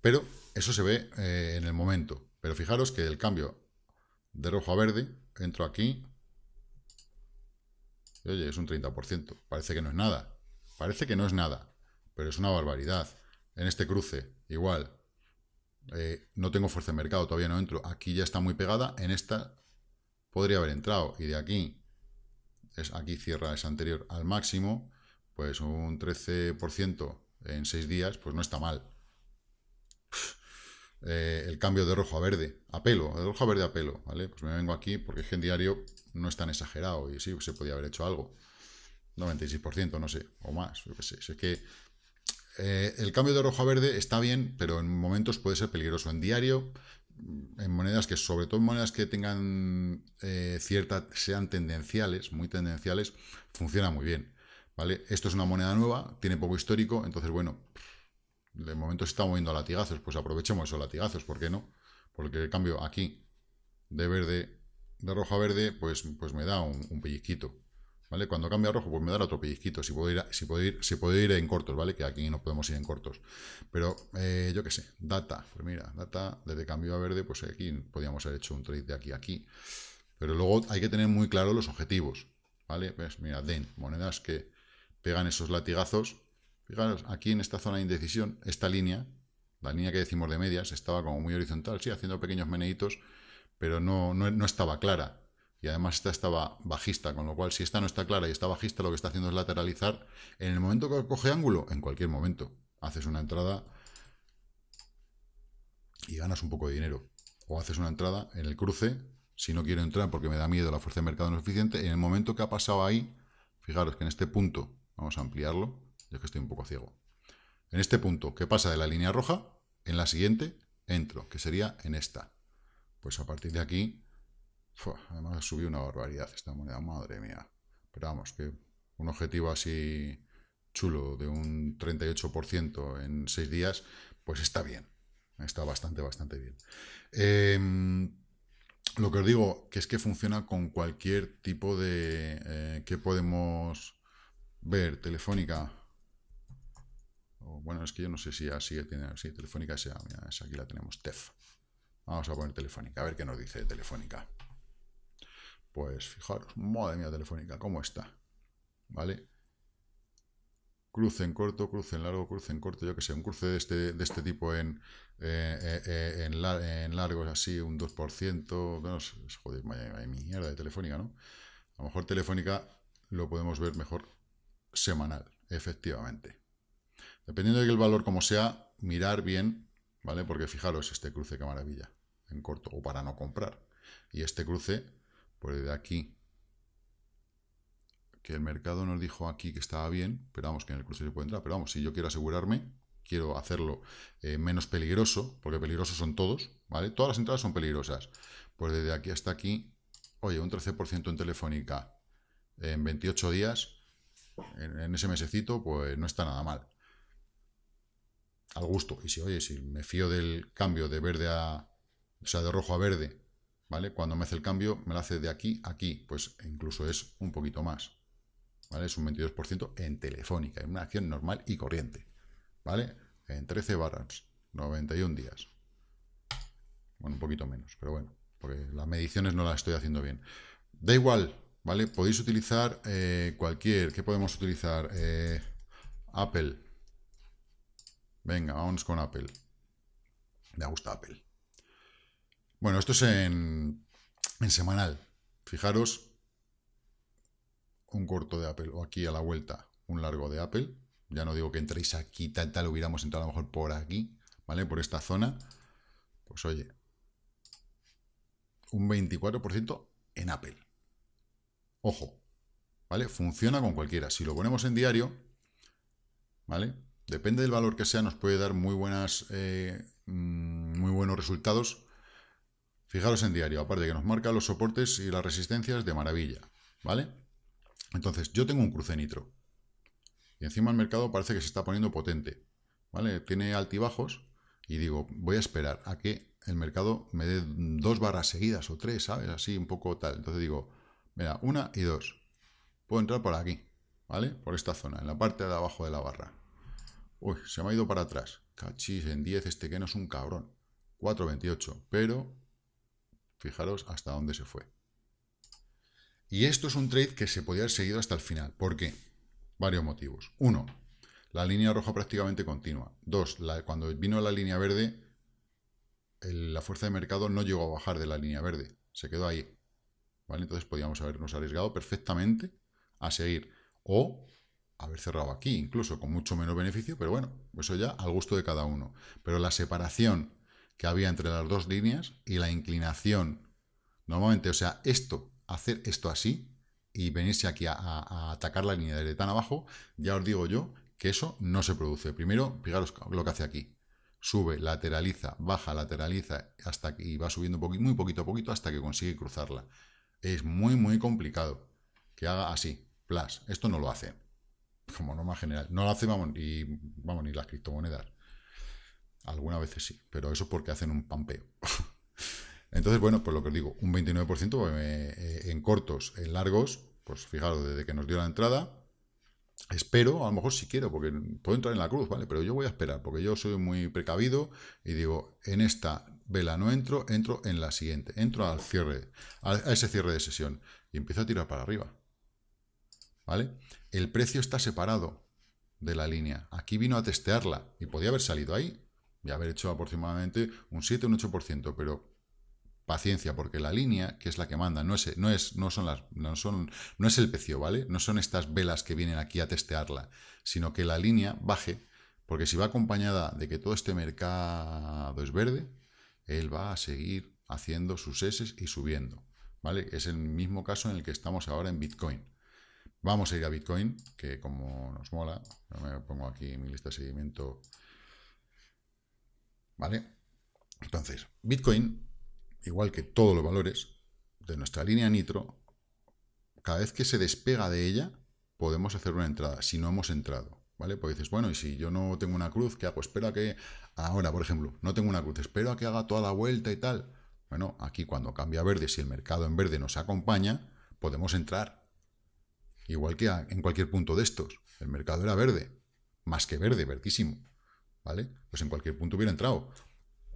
Pero eso se ve eh, en el momento. Pero fijaros que el cambio de rojo a verde, entro aquí, oye, es un 30%, parece que no es nada, parece que no es nada, pero es una barbaridad. En este cruce, igual, eh, no tengo fuerza de mercado, todavía no entro, aquí ya está muy pegada, en esta podría haber entrado, y de aquí es, aquí cierra es anterior al máximo, pues un 13% en 6 días, pues no está mal. Eh, el cambio de rojo a verde, a pelo, de rojo a verde a pelo, ¿vale? Pues me vengo aquí porque es que en diario no es tan exagerado y sí, se podía haber hecho algo. 96%, no sé, o más, yo qué sé. es que eh, el cambio de rojo a verde está bien, pero en momentos puede ser peligroso. En diario en monedas que, sobre todo en monedas que tengan eh, cierta, sean tendenciales, muy tendenciales, funciona muy bien. ¿Vale? Esto es una moneda nueva, tiene poco histórico, entonces, bueno, de momento se está moviendo a latigazos, pues aprovechemos esos latigazos, ¿por qué no? Porque el cambio aquí, de verde, de rojo a verde, pues, pues me da un, un cuando cambia a rojo, pues me da otro pellizquito, si puedo ir, si ir, ir en cortos, ¿vale? Que aquí no podemos ir en cortos. Pero, eh, yo qué sé, data, pues mira, data, desde cambio a verde, pues aquí podríamos haber hecho un trade de aquí a aquí. Pero luego hay que tener muy claro los objetivos, ¿vale? Pues mira, den, monedas que pegan esos latigazos. Fijaros, aquí en esta zona de indecisión, esta línea, la línea que decimos de medias, estaba como muy horizontal, sí, haciendo pequeños meneitos, pero no, no, no estaba clara y además esta estaba bajista, con lo cual si esta no está clara y está bajista, lo que está haciendo es lateralizar. En el momento que coge ángulo, en cualquier momento, haces una entrada y ganas un poco de dinero. O haces una entrada en el cruce, si no quiero entrar porque me da miedo, la fuerza de mercado no es suficiente. En el momento que ha pasado ahí, fijaros que en este punto, vamos a ampliarlo, ya que estoy un poco ciego. En este punto, que pasa de la línea roja, en la siguiente entro, que sería en esta. Pues a partir de aquí además ha subido una barbaridad esta moneda, madre mía. Pero vamos, que un objetivo así chulo de un 38% en seis días, pues está bien. Está bastante, bastante bien. Em, lo que os digo, que es que funciona con cualquier tipo de... Eh, que podemos ver? Telefónica. bueno, es que yo no sé si así tiene... Sí, Telefónica sea, aquí la tenemos, TEF. Vamos a poner Telefónica, a ver qué nos dice Telefónica. Pues fijaros, madre mía telefónica, ¿cómo está? ¿Vale? Cruce en corto, cruce en largo, cruce en corto, yo que sé, un cruce de este, de este tipo en, eh, eh, eh, en, largo es así, un 2%, no sé, joder, vaya, mierda de telefónica, ¿no? A lo mejor telefónica lo podemos ver mejor semanal, efectivamente. Dependiendo de que el valor como sea, mirar bien, ¿vale? Porque fijaros, este cruce, qué maravilla, en corto, o para no comprar. Y este cruce, pues desde aquí, que el mercado nos dijo aquí que estaba bien, pero vamos, que en el cruce se puede entrar, pero vamos, si yo quiero asegurarme, quiero hacerlo eh, menos peligroso, porque peligrosos son todos, ¿vale? Todas las entradas son peligrosas. Pues desde aquí hasta aquí, oye, un 13% en Telefónica en 28 días, en, en, ese mesecito, pues no está nada mal. Al gusto. Y si, oye, si me fío del cambio de verde a... O sea, de rojo a verde, ¿vale? Cuando me hace el cambio, me lo hace de aquí a aquí, pues e incluso es un poquito más, ¿vale? Es un 22% en Telefónica, en una acción normal y corriente, ¿vale? En 13 barras, 91 días. Bueno, un poquito menos, pero bueno, porque las mediciones no las estoy haciendo bien. Da igual, ¿vale? Podéis utilizar eh, cualquier, ¿qué podemos utilizar? Eh, Apple. Venga, vamos con Apple. Me gusta Apple. Bueno, esto es en, semanal. Fijaros, un corto de Apple, o aquí a la vuelta, un largo de Apple. Ya no digo que entréis aquí, tal, tal, hubiéramos entrado a lo mejor por aquí, ¿vale? Por esta zona. Pues oye, un 24% en Apple. Ojo, ¿vale? Funciona con cualquiera. Si lo ponemos en diario, ¿vale? Depende del valor que sea, nos puede dar muy buenas, eh, mm, muy buenos resultados Fijaros en diario, aparte que nos marca los soportes y las resistencias de maravilla, ¿vale? Entonces, yo tengo un cruce nitro. Y encima el mercado parece que se está poniendo potente, ¿vale? Tiene altibajos y digo, voy a esperar a que el mercado me dé dos barras seguidas o tres, ¿sabes? Así un poco tal. Entonces digo, mira, una y dos. Puedo entrar por aquí, ¿vale? Por esta zona, en la parte de abajo de la barra. Uy, se me ha ido para atrás. Cachis en 10, este que no es un cabrón. 4.28, pero Fijaros hasta dónde se fue. Y esto es un trade que se podía haber seguido hasta el final. ¿Por qué? Varios motivos. Uno, la línea roja prácticamente continua. Dos, cuando vino la línea verde, la fuerza de mercado no llegó a bajar de la línea verde. Se quedó ahí. Entonces podíamos habernos arriesgado perfectamente a seguir. O haber cerrado aquí, incluso con mucho menos beneficio, pero bueno, eso ya al gusto de cada uno. Pero la separación que había entre las dos líneas y la inclinación. Normalmente, o sea, esto, hacer esto así y venirse aquí a, atacar la línea de tan abajo, ya os digo yo que eso no se produce. Primero, fijaros lo que hace aquí. Sube, lateraliza, baja, lateraliza hasta y va subiendo muy poquito a poquito hasta que consigue cruzarla. Es muy, muy complicado que haga así. Plus, esto no lo hace. Como norma general. No lo hace, vamos, y, vamos ni las criptomonedas. Algunas veces sí, pero eso es porque hacen un pampeo. [laughs] Entonces, bueno, pues lo que os digo, un 29% eh, eh, en cortos, en largos, pues fijaros, desde que nos dio la entrada, espero, a lo mejor si quiero, porque puedo entrar en la cruz, ¿vale? Pero yo voy a esperar, porque yo soy muy precavido y digo, en esta vela no entro, entro en la siguiente, entro al cierre, a ese cierre de sesión y empiezo a tirar para arriba, ¿vale? El precio está separado de la línea. Aquí vino a testearla y podía haber salido ahí de haber hecho aproximadamente un 7 un 8%, pero paciencia, porque la línea, que es la que manda, no es, no es, no son las, no son, no es el pecio, ¿vale? No son estas velas que vienen aquí a testearla, sino que la línea baje, porque si va acompañada de que todo este mercado es verde, él va a seguir haciendo sus S y subiendo, ¿vale? Es el mismo caso en el que estamos ahora en Bitcoin. Vamos a ir a Bitcoin, que como nos mola, me pongo aquí mi lista de seguimiento ¿Vale? Entonces, Bitcoin, igual que todos los valores de nuestra línea nitro, cada vez que se despega de ella, podemos hacer una entrada, si no hemos entrado. ¿Vale? Porque dices, bueno, y si yo no tengo una cruz, ¿qué hago? Espero a que, ahora, por ejemplo, no tengo una cruz, espero a que haga toda la vuelta y tal. Bueno, aquí cuando cambia a verde, si el mercado en verde nos acompaña, podemos entrar. Igual que en cualquier punto de estos. El mercado era verde, más que verde, verdísimo. ¿vale? Pues en cualquier punto hubiera entrado.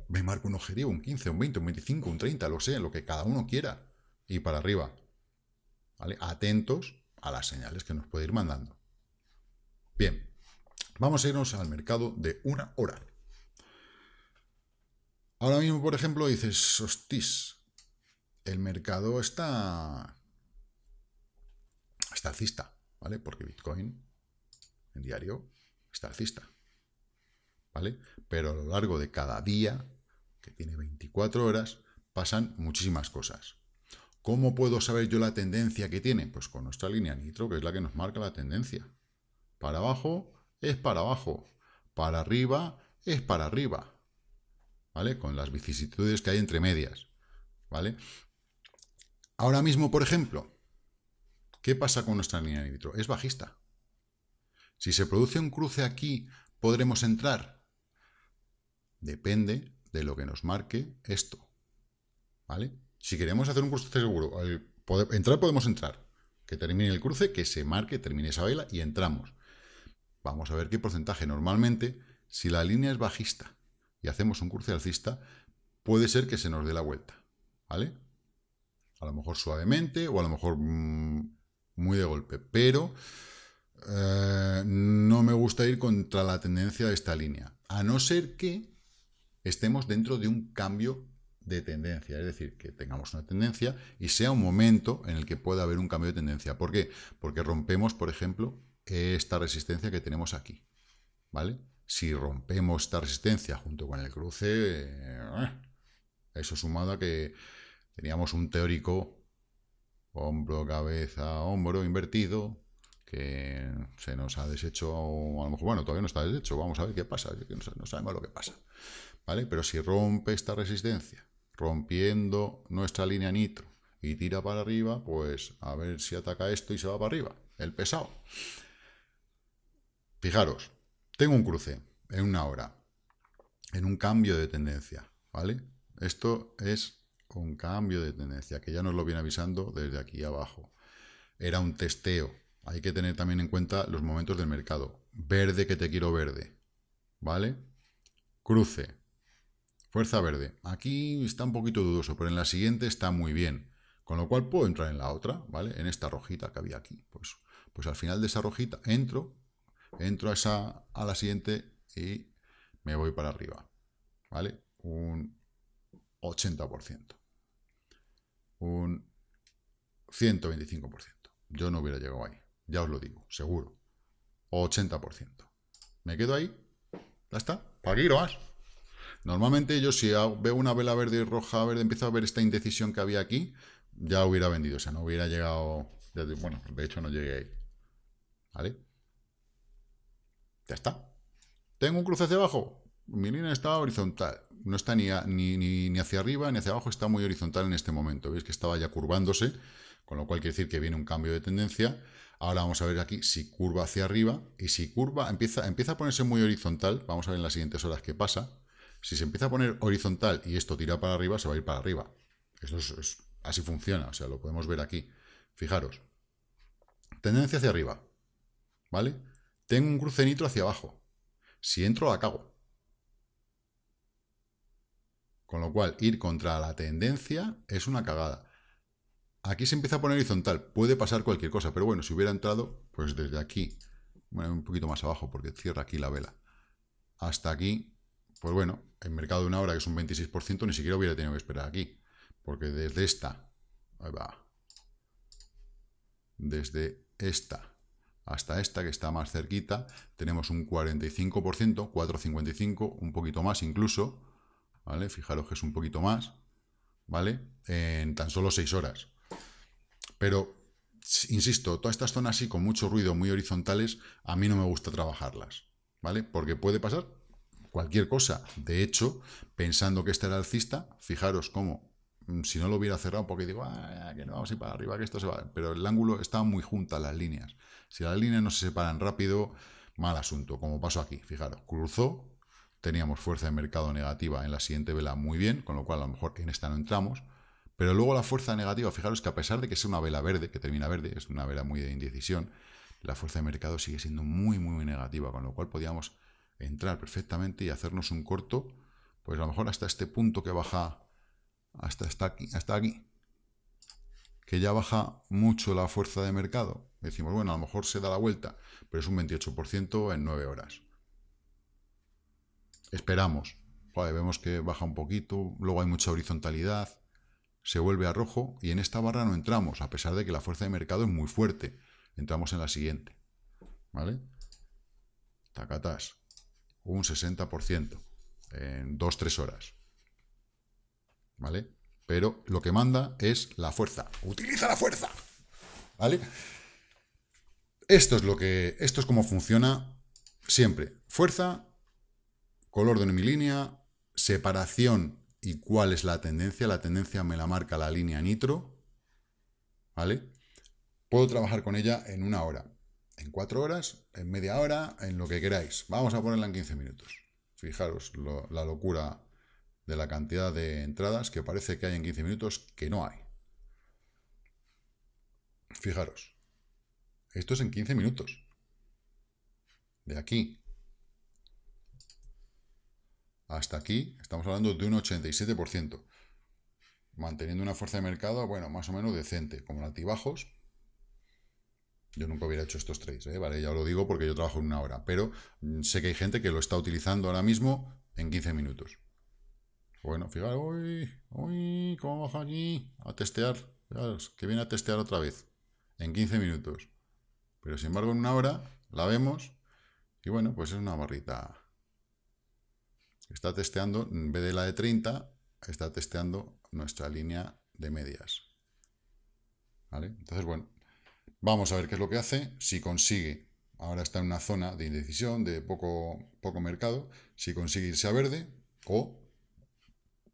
Me marco un objetivo, un 15, un 20, un 25, un 30, lo sé, lo que cada uno quiera. Y para arriba. ¿Vale? Atentos a las señales que nos puede ir mandando. Bien, vamos a irnos al mercado de una hora. Ahora mismo, por ejemplo, dices, hostis, el mercado está... está alcista, ¿vale? Porque Bitcoin, en diario, está alcista. ¿vale? Pero a lo largo de cada día, que tiene 24 horas, pasan muchísimas cosas. ¿Cómo puedo saber yo la tendencia que tiene? Pues con nuestra línea nitro, que es la que nos marca la tendencia. Para abajo es para abajo, para arriba es para arriba, ¿vale? Con las vicisitudes que hay entre medias, ¿vale? Ahora mismo, por ejemplo, ¿qué pasa con nuestra línea nitro? Es bajista. Si se produce un cruce aquí, ¿podremos entrar? Depende de lo que nos marque esto. ¿Vale? Si queremos hacer un cruce seguro, entrar podemos entrar. Que termine el cruce, que se marque, termine esa vela y entramos. Vamos a ver qué porcentaje. Normalmente, si la línea es bajista y hacemos un cruce alcista, puede ser que se nos dé la vuelta. ¿Vale? A lo mejor suavemente o a lo mejor mm, muy de golpe. Pero eh, no me gusta ir contra la tendencia de esta línea. A no ser que estemos dentro de un cambio de tendencia, es decir, que tengamos una tendencia y sea un momento en el que pueda haber un cambio de tendencia. ¿Por qué? Porque rompemos, por ejemplo, esta resistencia que tenemos aquí, ¿vale? Si rompemos esta resistencia junto con el cruce, eh, eso sumado a que teníamos un teórico hombro, cabeza, hombro invertido, que se nos ha deshecho, a lo mejor, bueno, todavía no está deshecho, vamos a ver qué pasa, no sabemos lo que pasa. ¿vale? Pero si rompe esta resistencia, rompiendo nuestra línea nitro y tira para arriba, pues a ver si ataca esto y se va para arriba, el pesado. Fijaros, tengo un cruce en una hora, en un cambio de tendencia, ¿vale? Esto es un cambio de tendencia, que ya nos lo viene avisando desde aquí abajo. Era un testeo. Hay que tener también en cuenta los momentos del mercado. Verde que te quiero verde, ¿vale? Cruce, Fuerza Verde. Aquí está un poquito dudoso, pero en la siguiente está muy bien. Con lo cual puedo entrar en la otra, ¿vale? En esta rojita que había aquí. Pues, pues al final de esa rojita entro, entro a, esa, a la siguiente y me voy para arriba, ¿vale? Un 80%. Un 125%. Yo no hubiera llegado ahí, ya os lo digo, seguro. 80%. Me quedo ahí, ya está, para aquí lo más. Normalmente yo si veo una vela verde y roja verde, empiezo a ver esta indecisión que había aquí, ya hubiera vendido, o sea, no hubiera llegado... Bueno, de hecho no llegué ahí. ¿Vale? Ya está. ¿Tengo un cruce hacia abajo? Mi línea está horizontal. No está ni, ni, hacia arriba ni hacia abajo, está muy horizontal en este momento. Veis que estaba ya curvándose, con lo cual quiere decir que viene un cambio de tendencia. Ahora vamos a ver aquí si curva hacia arriba y si curva empieza, empieza a ponerse muy horizontal. Vamos a ver en las siguientes horas qué pasa. Si se empieza a poner horizontal y esto tira para arriba, se va a ir para arriba. Esto es, así funciona, o sea, lo podemos ver aquí. Fijaros. Tendencia hacia arriba, ¿vale? Tengo un crucenito hacia abajo. Si entro, la cago. Con lo cual, ir contra la tendencia es una cagada. Aquí se empieza a poner horizontal. Puede pasar cualquier cosa, pero bueno, si hubiera entrado, pues desde aquí, un poquito más abajo porque cierra aquí la vela, hasta aquí, pues bueno, el mercado de una hora, que es un 26%, ni siquiera hubiera tenido que esperar aquí. Porque desde esta, ahí va, desde esta hasta esta, que está más cerquita, tenemos un 45%, 4,55, un poquito más incluso, ¿vale? Fijaros que es un poquito más, ¿vale? En tan solo 6 horas. Pero, insisto, todas estas zonas así con mucho ruido, muy horizontales, a mí no me gusta trabajarlas, ¿vale? Porque puede pasar cualquier cosa. De hecho, pensando que este era alcista, fijaros cómo, mm, si no lo hubiera cerrado, porque digo, ah, que no vamos a ir para arriba, que esto se va. Pero el ángulo está muy junto a las líneas. Si las líneas no se separan rápido, mal asunto, como pasó aquí. Fijaros, cruzó, teníamos fuerza de mercado negativa en la siguiente vela muy bien, con lo cual a lo mejor en esta no entramos. Pero luego la fuerza negativa, fijaros que a pesar de que es una vela verde, que termina verde, es una vela muy de indecisión, la fuerza de mercado sigue siendo muy, muy negativa, con lo cual podíamos entrar perfectamente y hacernos un corto, pues a lo mejor hasta este punto que baja, hasta, aquí, hasta aquí, que ya baja mucho la fuerza de mercado. Decimos, bueno, a lo mejor se da la vuelta, pero es un 28% en 9 horas. Esperamos. vemos que baja un poquito, luego hay mucha horizontalidad, se vuelve a rojo y en esta barra no entramos, a pesar de que la fuerza de mercado es muy fuerte. Entramos en la siguiente. ¿Vale? Tacatás un 60% en 2-3 horas. ¿Vale? Pero lo que manda es la fuerza. ¡Utiliza la fuerza! ¿Vale? Esto es lo que. Esto es como funciona siempre. Fuerza, color de mi línea, separación y cuál es la tendencia. La tendencia me la marca la línea nitro. ¿Vale? Puedo trabajar con ella en una hora en cuatro horas, en media hora, en lo que queráis. Vamos a ponerla en 15 minutos. Fijaros la locura de la cantidad de entradas que parece que hay en 15 minutos que no hay. Fijaros, esto es en 15 minutos. De aquí hasta aquí, estamos hablando de un 87%, manteniendo una fuerza de mercado, bueno, más o menos decente, como altibajos... Yo nunca hubiera hecho estos trades, ¿eh? ¿vale? Ya lo digo porque yo trabajo en una hora, pero mm, sé que hay gente que lo está utilizando ahora mismo en 15 minutos. Bueno, fijaros, uy, uy, cómo baja aquí, a testear, fijaros, que viene a testear otra vez, en 15 minutos. Pero sin embargo en una hora la vemos y bueno, pues es una barrita. Está testeando, en vez de la de 30, está testeando nuestra línea de medias. ¿Vale? Entonces, bueno, Vamos a ver qué es lo que hace. Si consigue, ahora está en una zona de indecisión, de poco, poco mercado, si consigue irse a verde o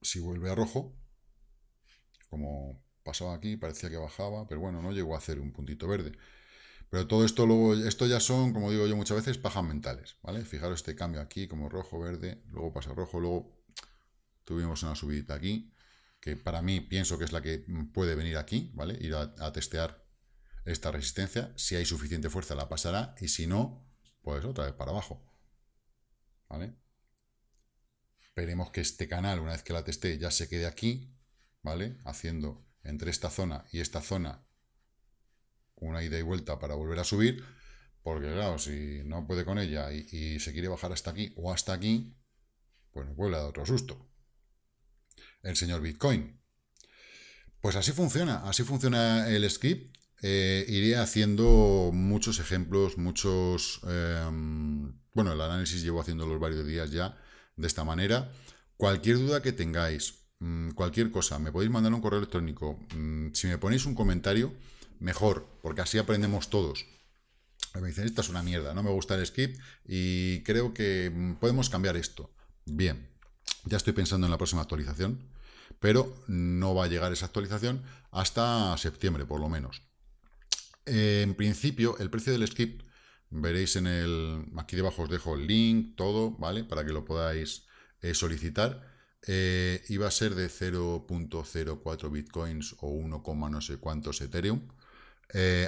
si vuelve a rojo, como pasaba aquí, parecía que bajaba, pero bueno, no llegó a hacer un puntito verde. Pero todo esto luego, esto ya son, como digo yo muchas veces, pajas mentales, ¿vale? Fijaros este cambio aquí, como rojo, verde, luego pasa rojo, luego tuvimos una subida aquí, que para mí pienso que es la que puede venir aquí, ¿vale? Ir a testear esta resistencia. Si hay suficiente fuerza la pasará y si no, pues otra vez para abajo. ¿Vale? Esperemos que este canal, una vez que la testé, ya se quede aquí, ¿vale? Haciendo entre esta zona y esta zona una ida y vuelta para volver a subir, porque claro, si no puede con ella y, se quiere bajar hasta aquí o hasta aquí, pues nos vuelve a dar otro susto. El señor Bitcoin. Pues así funciona, así funciona el script eh, iré haciendo muchos ejemplos, muchos... Em, bueno, el análisis llevo haciendo los varios días ya de esta manera. Cualquier duda que tengáis, mm, cualquier cosa, me podéis mandar un correo electrónico. Mm, si me ponéis un comentario, mejor, porque así aprendemos todos. Me dicen, esta es una mierda, no me gusta el skip y creo que mm, podemos cambiar esto. Bien, ya estoy pensando en la próxima actualización, pero no va a llegar esa actualización hasta septiembre, por lo menos. Eh, en principio, el precio del script, veréis en el... Aquí debajo os dejo el link, todo, ¿vale? Para que lo podáis eh, solicitar. Eh, iba a ser de 0.04 bitcoins o 1, no sé cuántos Ethereum.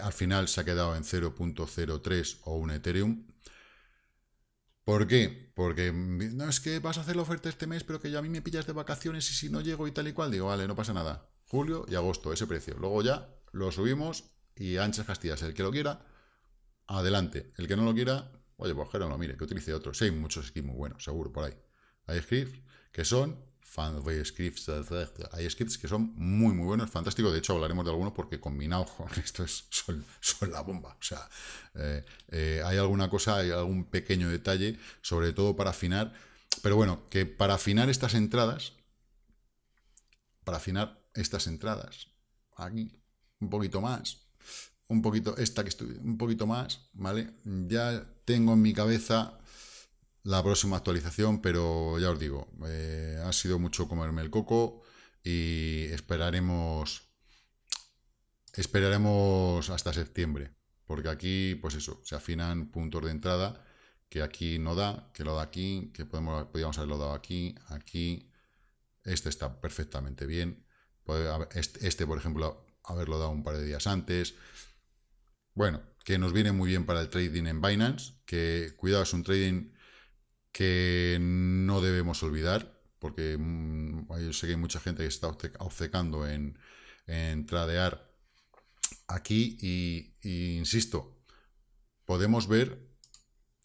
al final se ha quedado en 0.03 o un Ethereum. ¿Por qué? Porque mm, no es que vas a hacer la oferta este mes, pero que ya a mí me pillas de vacaciones y si no llego y tal y cual, digo, vale, no pasa nada. Julio y agosto, ese precio. Luego ya lo subimos y anchas castillas. El que lo quiera, adelante. El que no lo quiera, oye, pues mire, que utilice otro. Sí, hay muchos scripts muy buenos, seguro, por ahí. Hay scripts que son fan scripts, hay scripts que son muy, muy buenos, fantásticos, De hecho, hablaremos de algunos porque combinados [laughs] con esto es, son, la bomba. O sea, eh, eh, hay alguna cosa, hay algún pequeño detalle, sobre todo para afinar. Pero bueno, que para afinar estas entradas, para afinar estas entradas, aquí, un poquito más, un poquito, esta que estoy, un poquito más, ¿vale? Ya tengo en mi cabeza la próxima actualización, pero ya os digo, eh, ha sido mucho comerme el coco y esperaremos, esperaremos hasta septiembre, porque aquí, pues eso, se afinan puntos de entrada que aquí no da, que lo da aquí, que podemos, podríamos haberlo dado aquí, aquí, este está perfectamente bien, este, este, por ejemplo, haberlo dado un par de días antes, bueno, que nos viene muy bien para el trading en Binance, que cuidado, es un trading que no debemos olvidar, porque mm, yo sé que hay mucha gente que está obcecando en, tradear aquí y, insisto, podemos ver,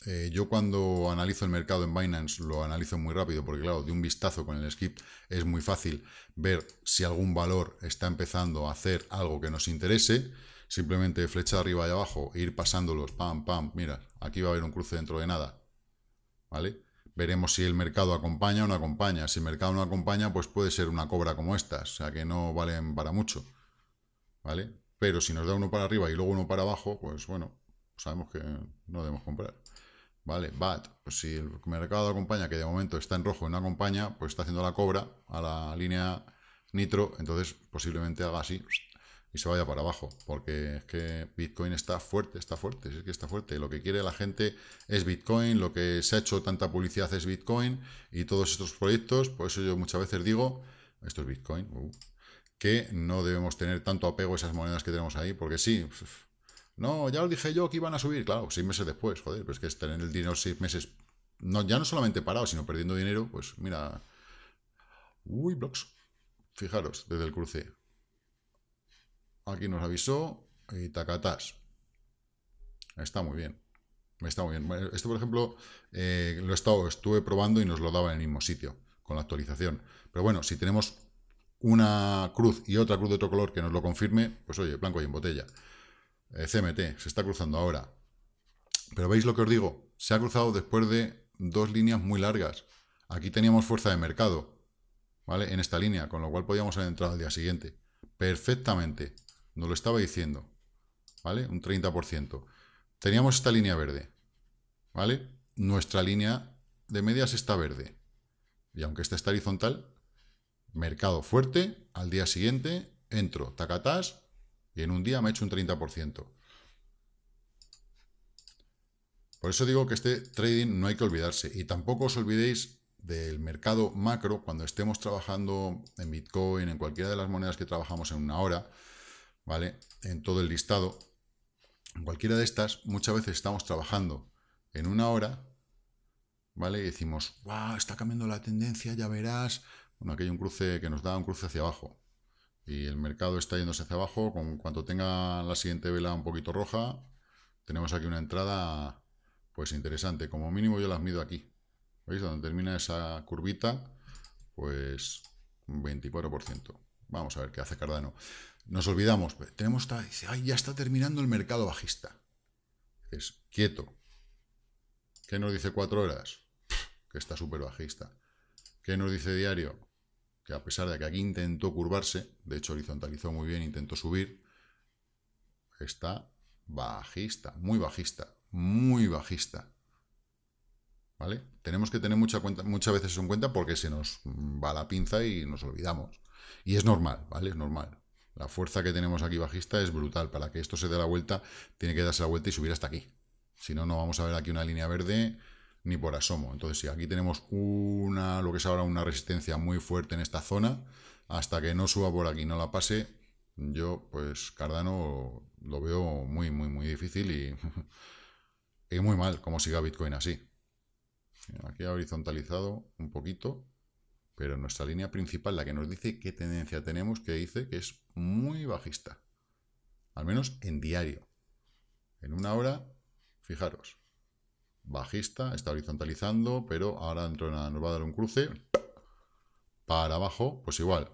eh, yo cuando analizo el mercado en Binance lo analizo muy rápido porque claro, de un vistazo con el skip es muy fácil ver si algún valor está empezando a hacer algo que nos interese simplemente flecha arriba y abajo e ir pasándolos, pam, pam, mira, aquí va a haber un cruce dentro de nada, ¿vale? Veremos si el mercado acompaña o no acompaña. Si el mercado no acompaña, pues puede ser una cobra como esta, o sea que no valen para mucho, ¿vale? Pero si nos da uno para arriba y luego uno para abajo, pues bueno, sabemos que no debemos comprar. ¿Vale? BAT, pues si el mercado acompaña, que de momento está en rojo y no acompaña, pues está haciendo la cobra a la línea nitro, entonces posiblemente haga así y se vaya para abajo, porque es que Bitcoin está fuerte, está fuerte, es que está fuerte. Lo que quiere la gente es Bitcoin, lo que se ha hecho tanta publicidad es Bitcoin y todos estos proyectos, por eso yo muchas veces digo, esto es Bitcoin, uh, que no debemos tener tanto apego a esas monedas que tenemos ahí, porque sí, no, ya lo dije yo que iban a subir, claro, seis meses después, joder, pero es que es tener el dinero seis meses, no, ya no solamente parado, sino perdiendo dinero, pues mira, uy, blocks, fijaros, desde el cruce, aquí nos avisó y tacatás. Está muy bien. Está muy bien. Esto, por ejemplo, eh, lo estuve probando y nos lo daba en el mismo sitio con la actualización. Pero bueno, si tenemos una cruz y otra cruz de otro color que nos lo confirme, pues oye, blanco y en botella. Eh, CMT, se está cruzando ahora. Pero veis lo que os digo, se ha cruzado después de dos líneas muy largas. Aquí teníamos fuerza de mercado, ¿vale? En esta línea, con lo cual podíamos haber entrado al día siguiente. Perfectamente. Nos lo estaba diciendo. ¿Vale? Un 30%. Teníamos esta línea verde. ¿Vale? Nuestra línea de medias está verde. Y aunque esta está horizontal, mercado fuerte, al día siguiente entro, tacatás, y en un día me ha hecho un 30%. Por eso digo que este trading no hay que olvidarse. Y tampoco os olvidéis del mercado macro, cuando estemos trabajando en Bitcoin, en cualquiera de las monedas que trabajamos en una hora, ¿vale? En todo el listado. En cualquiera de estas, muchas veces estamos trabajando en una hora, ¿vale? Y decimos, wow, está cambiando la tendencia, ya verás. Bueno, aquí hay un cruce que nos da un cruce hacia abajo. Y el mercado está yéndose hacia abajo. Con cuanto tenga la siguiente vela un poquito roja, tenemos aquí una entrada, pues interesante. Como mínimo yo las mido aquí. ¿Veis? Donde termina esa curvita, pues un 24%. Vamos a ver qué hace Cardano. Nos olvidamos, tenemos, dice, ay, ya está terminando el mercado bajista. Es quieto. ¿Qué nos dice cuatro horas? Que está súper bajista. ¿Qué nos dice diario? Que a pesar de que aquí intentó curvarse, de hecho horizontalizó muy bien, intentó subir, está bajista, muy bajista, muy bajista. ¿Vale? Tenemos que tener mucha cuenta, muchas veces eso en cuenta porque se nos va la pinza y nos olvidamos. Y es normal, ¿vale? Es normal. La fuerza que tenemos aquí bajista es brutal. Para que esto se dé la vuelta, tiene que darse la vuelta y subir hasta aquí. Si no, no vamos a ver aquí una línea verde ni por asomo. Entonces, si aquí tenemos una, lo que es ahora una resistencia muy fuerte en esta zona, hasta que no suba por aquí, no la pase, yo, pues, Cardano lo veo muy, muy, muy difícil y, [laughs] y muy mal como siga Bitcoin así. Aquí ha horizontalizado un poquito. Pero nuestra línea principal, la que nos dice qué tendencia tenemos, que dice que es muy bajista. Al menos en diario. En una hora, fijaros, bajista, está horizontalizando, pero ahora dentro de nada nos va a dar un cruce. Para abajo, pues igual,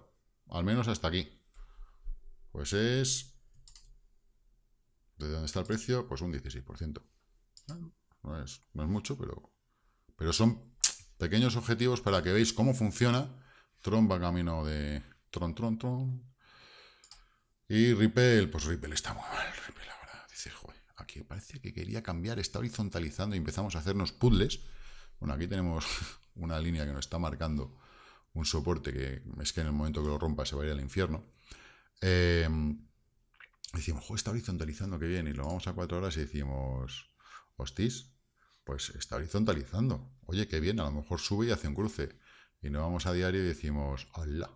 al menos hasta aquí. Pues es... ¿De dónde está el precio? Pues un 16%. No es, no es mucho, pero, pero son Pequeños objetivos para que veáis cómo funciona. Tron va camino de... Tron, tron, tron. Y Ripple, pues Ripple está muy mal. Ripple, la verdad, dice, joder, aquí parece que quería cambiar, está horizontalizando y empezamos a hacernos puzzles. Bueno, aquí tenemos [laughs] una línea que nos está marcando un soporte que es que en el momento que lo rompa se va a ir al infierno. Eh, decimos, joder, está horizontalizando, qué bien, y lo vamos a cuatro horas y decimos, hostis, pues está horizontalizando. Oye, qué bien, a lo mejor sube y hace un cruce. Y nos vamos a diario y decimos, ¡Hala!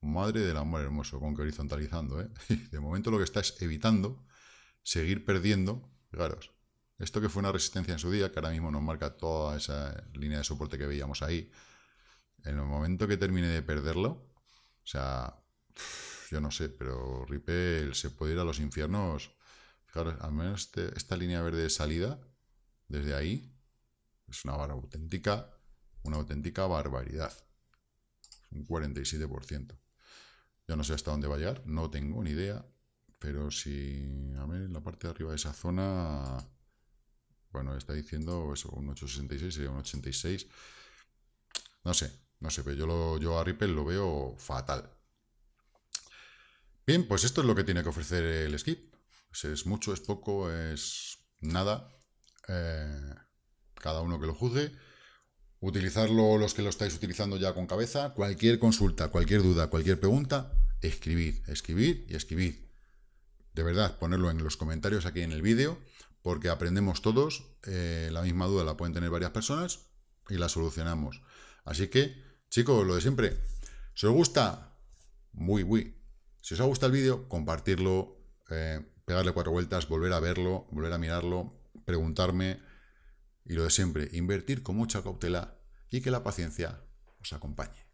Madre del amor hermoso, con que horizontalizando, ¿eh? [laughs] De momento lo que está es evitando seguir perdiendo. Fijaros, esto que fue una resistencia en su día, que ahora mismo nos marca toda esa línea de soporte que veíamos ahí, en el momento que termine de perderlo, o sea, yo no sé, pero Ripple se puede ir a los infiernos. Fijaros, al menos este, esta línea verde de salida, desde ahí, es una auténtica, una auténtica barbaridad. Un 47%. Yo no sé hasta dónde va a llegar, no tengo ni idea, pero si, a ver, en la parte de arriba de esa zona, bueno, está diciendo eso, un 8,66 sería un 86. No sé, no sé, pero yo, yo a Ripple lo veo fatal. Bien, pues esto es lo que tiene que ofrecer el skip. es mucho, es poco, es nada. Eh, cada uno que lo juzgue. Utilizarlo los que lo estáis utilizando ya con cabeza. Cualquier consulta, cualquier duda, cualquier pregunta, escribid, escribid y escribid. De verdad, ponerlo en los comentarios aquí en el vídeo, porque aprendemos todos. Eh, la misma duda la pueden tener varias personas y la solucionamos. Así que, chicos, lo de siempre. Si os gusta, muy, muy. Si os ha gustado el vídeo, compartirlo, eh, pegarle cuatro vueltas, volver a verlo, volver a mirarlo, preguntarme y lo de siempre, invertir con mucha cautela y que la paciencia os acompañe.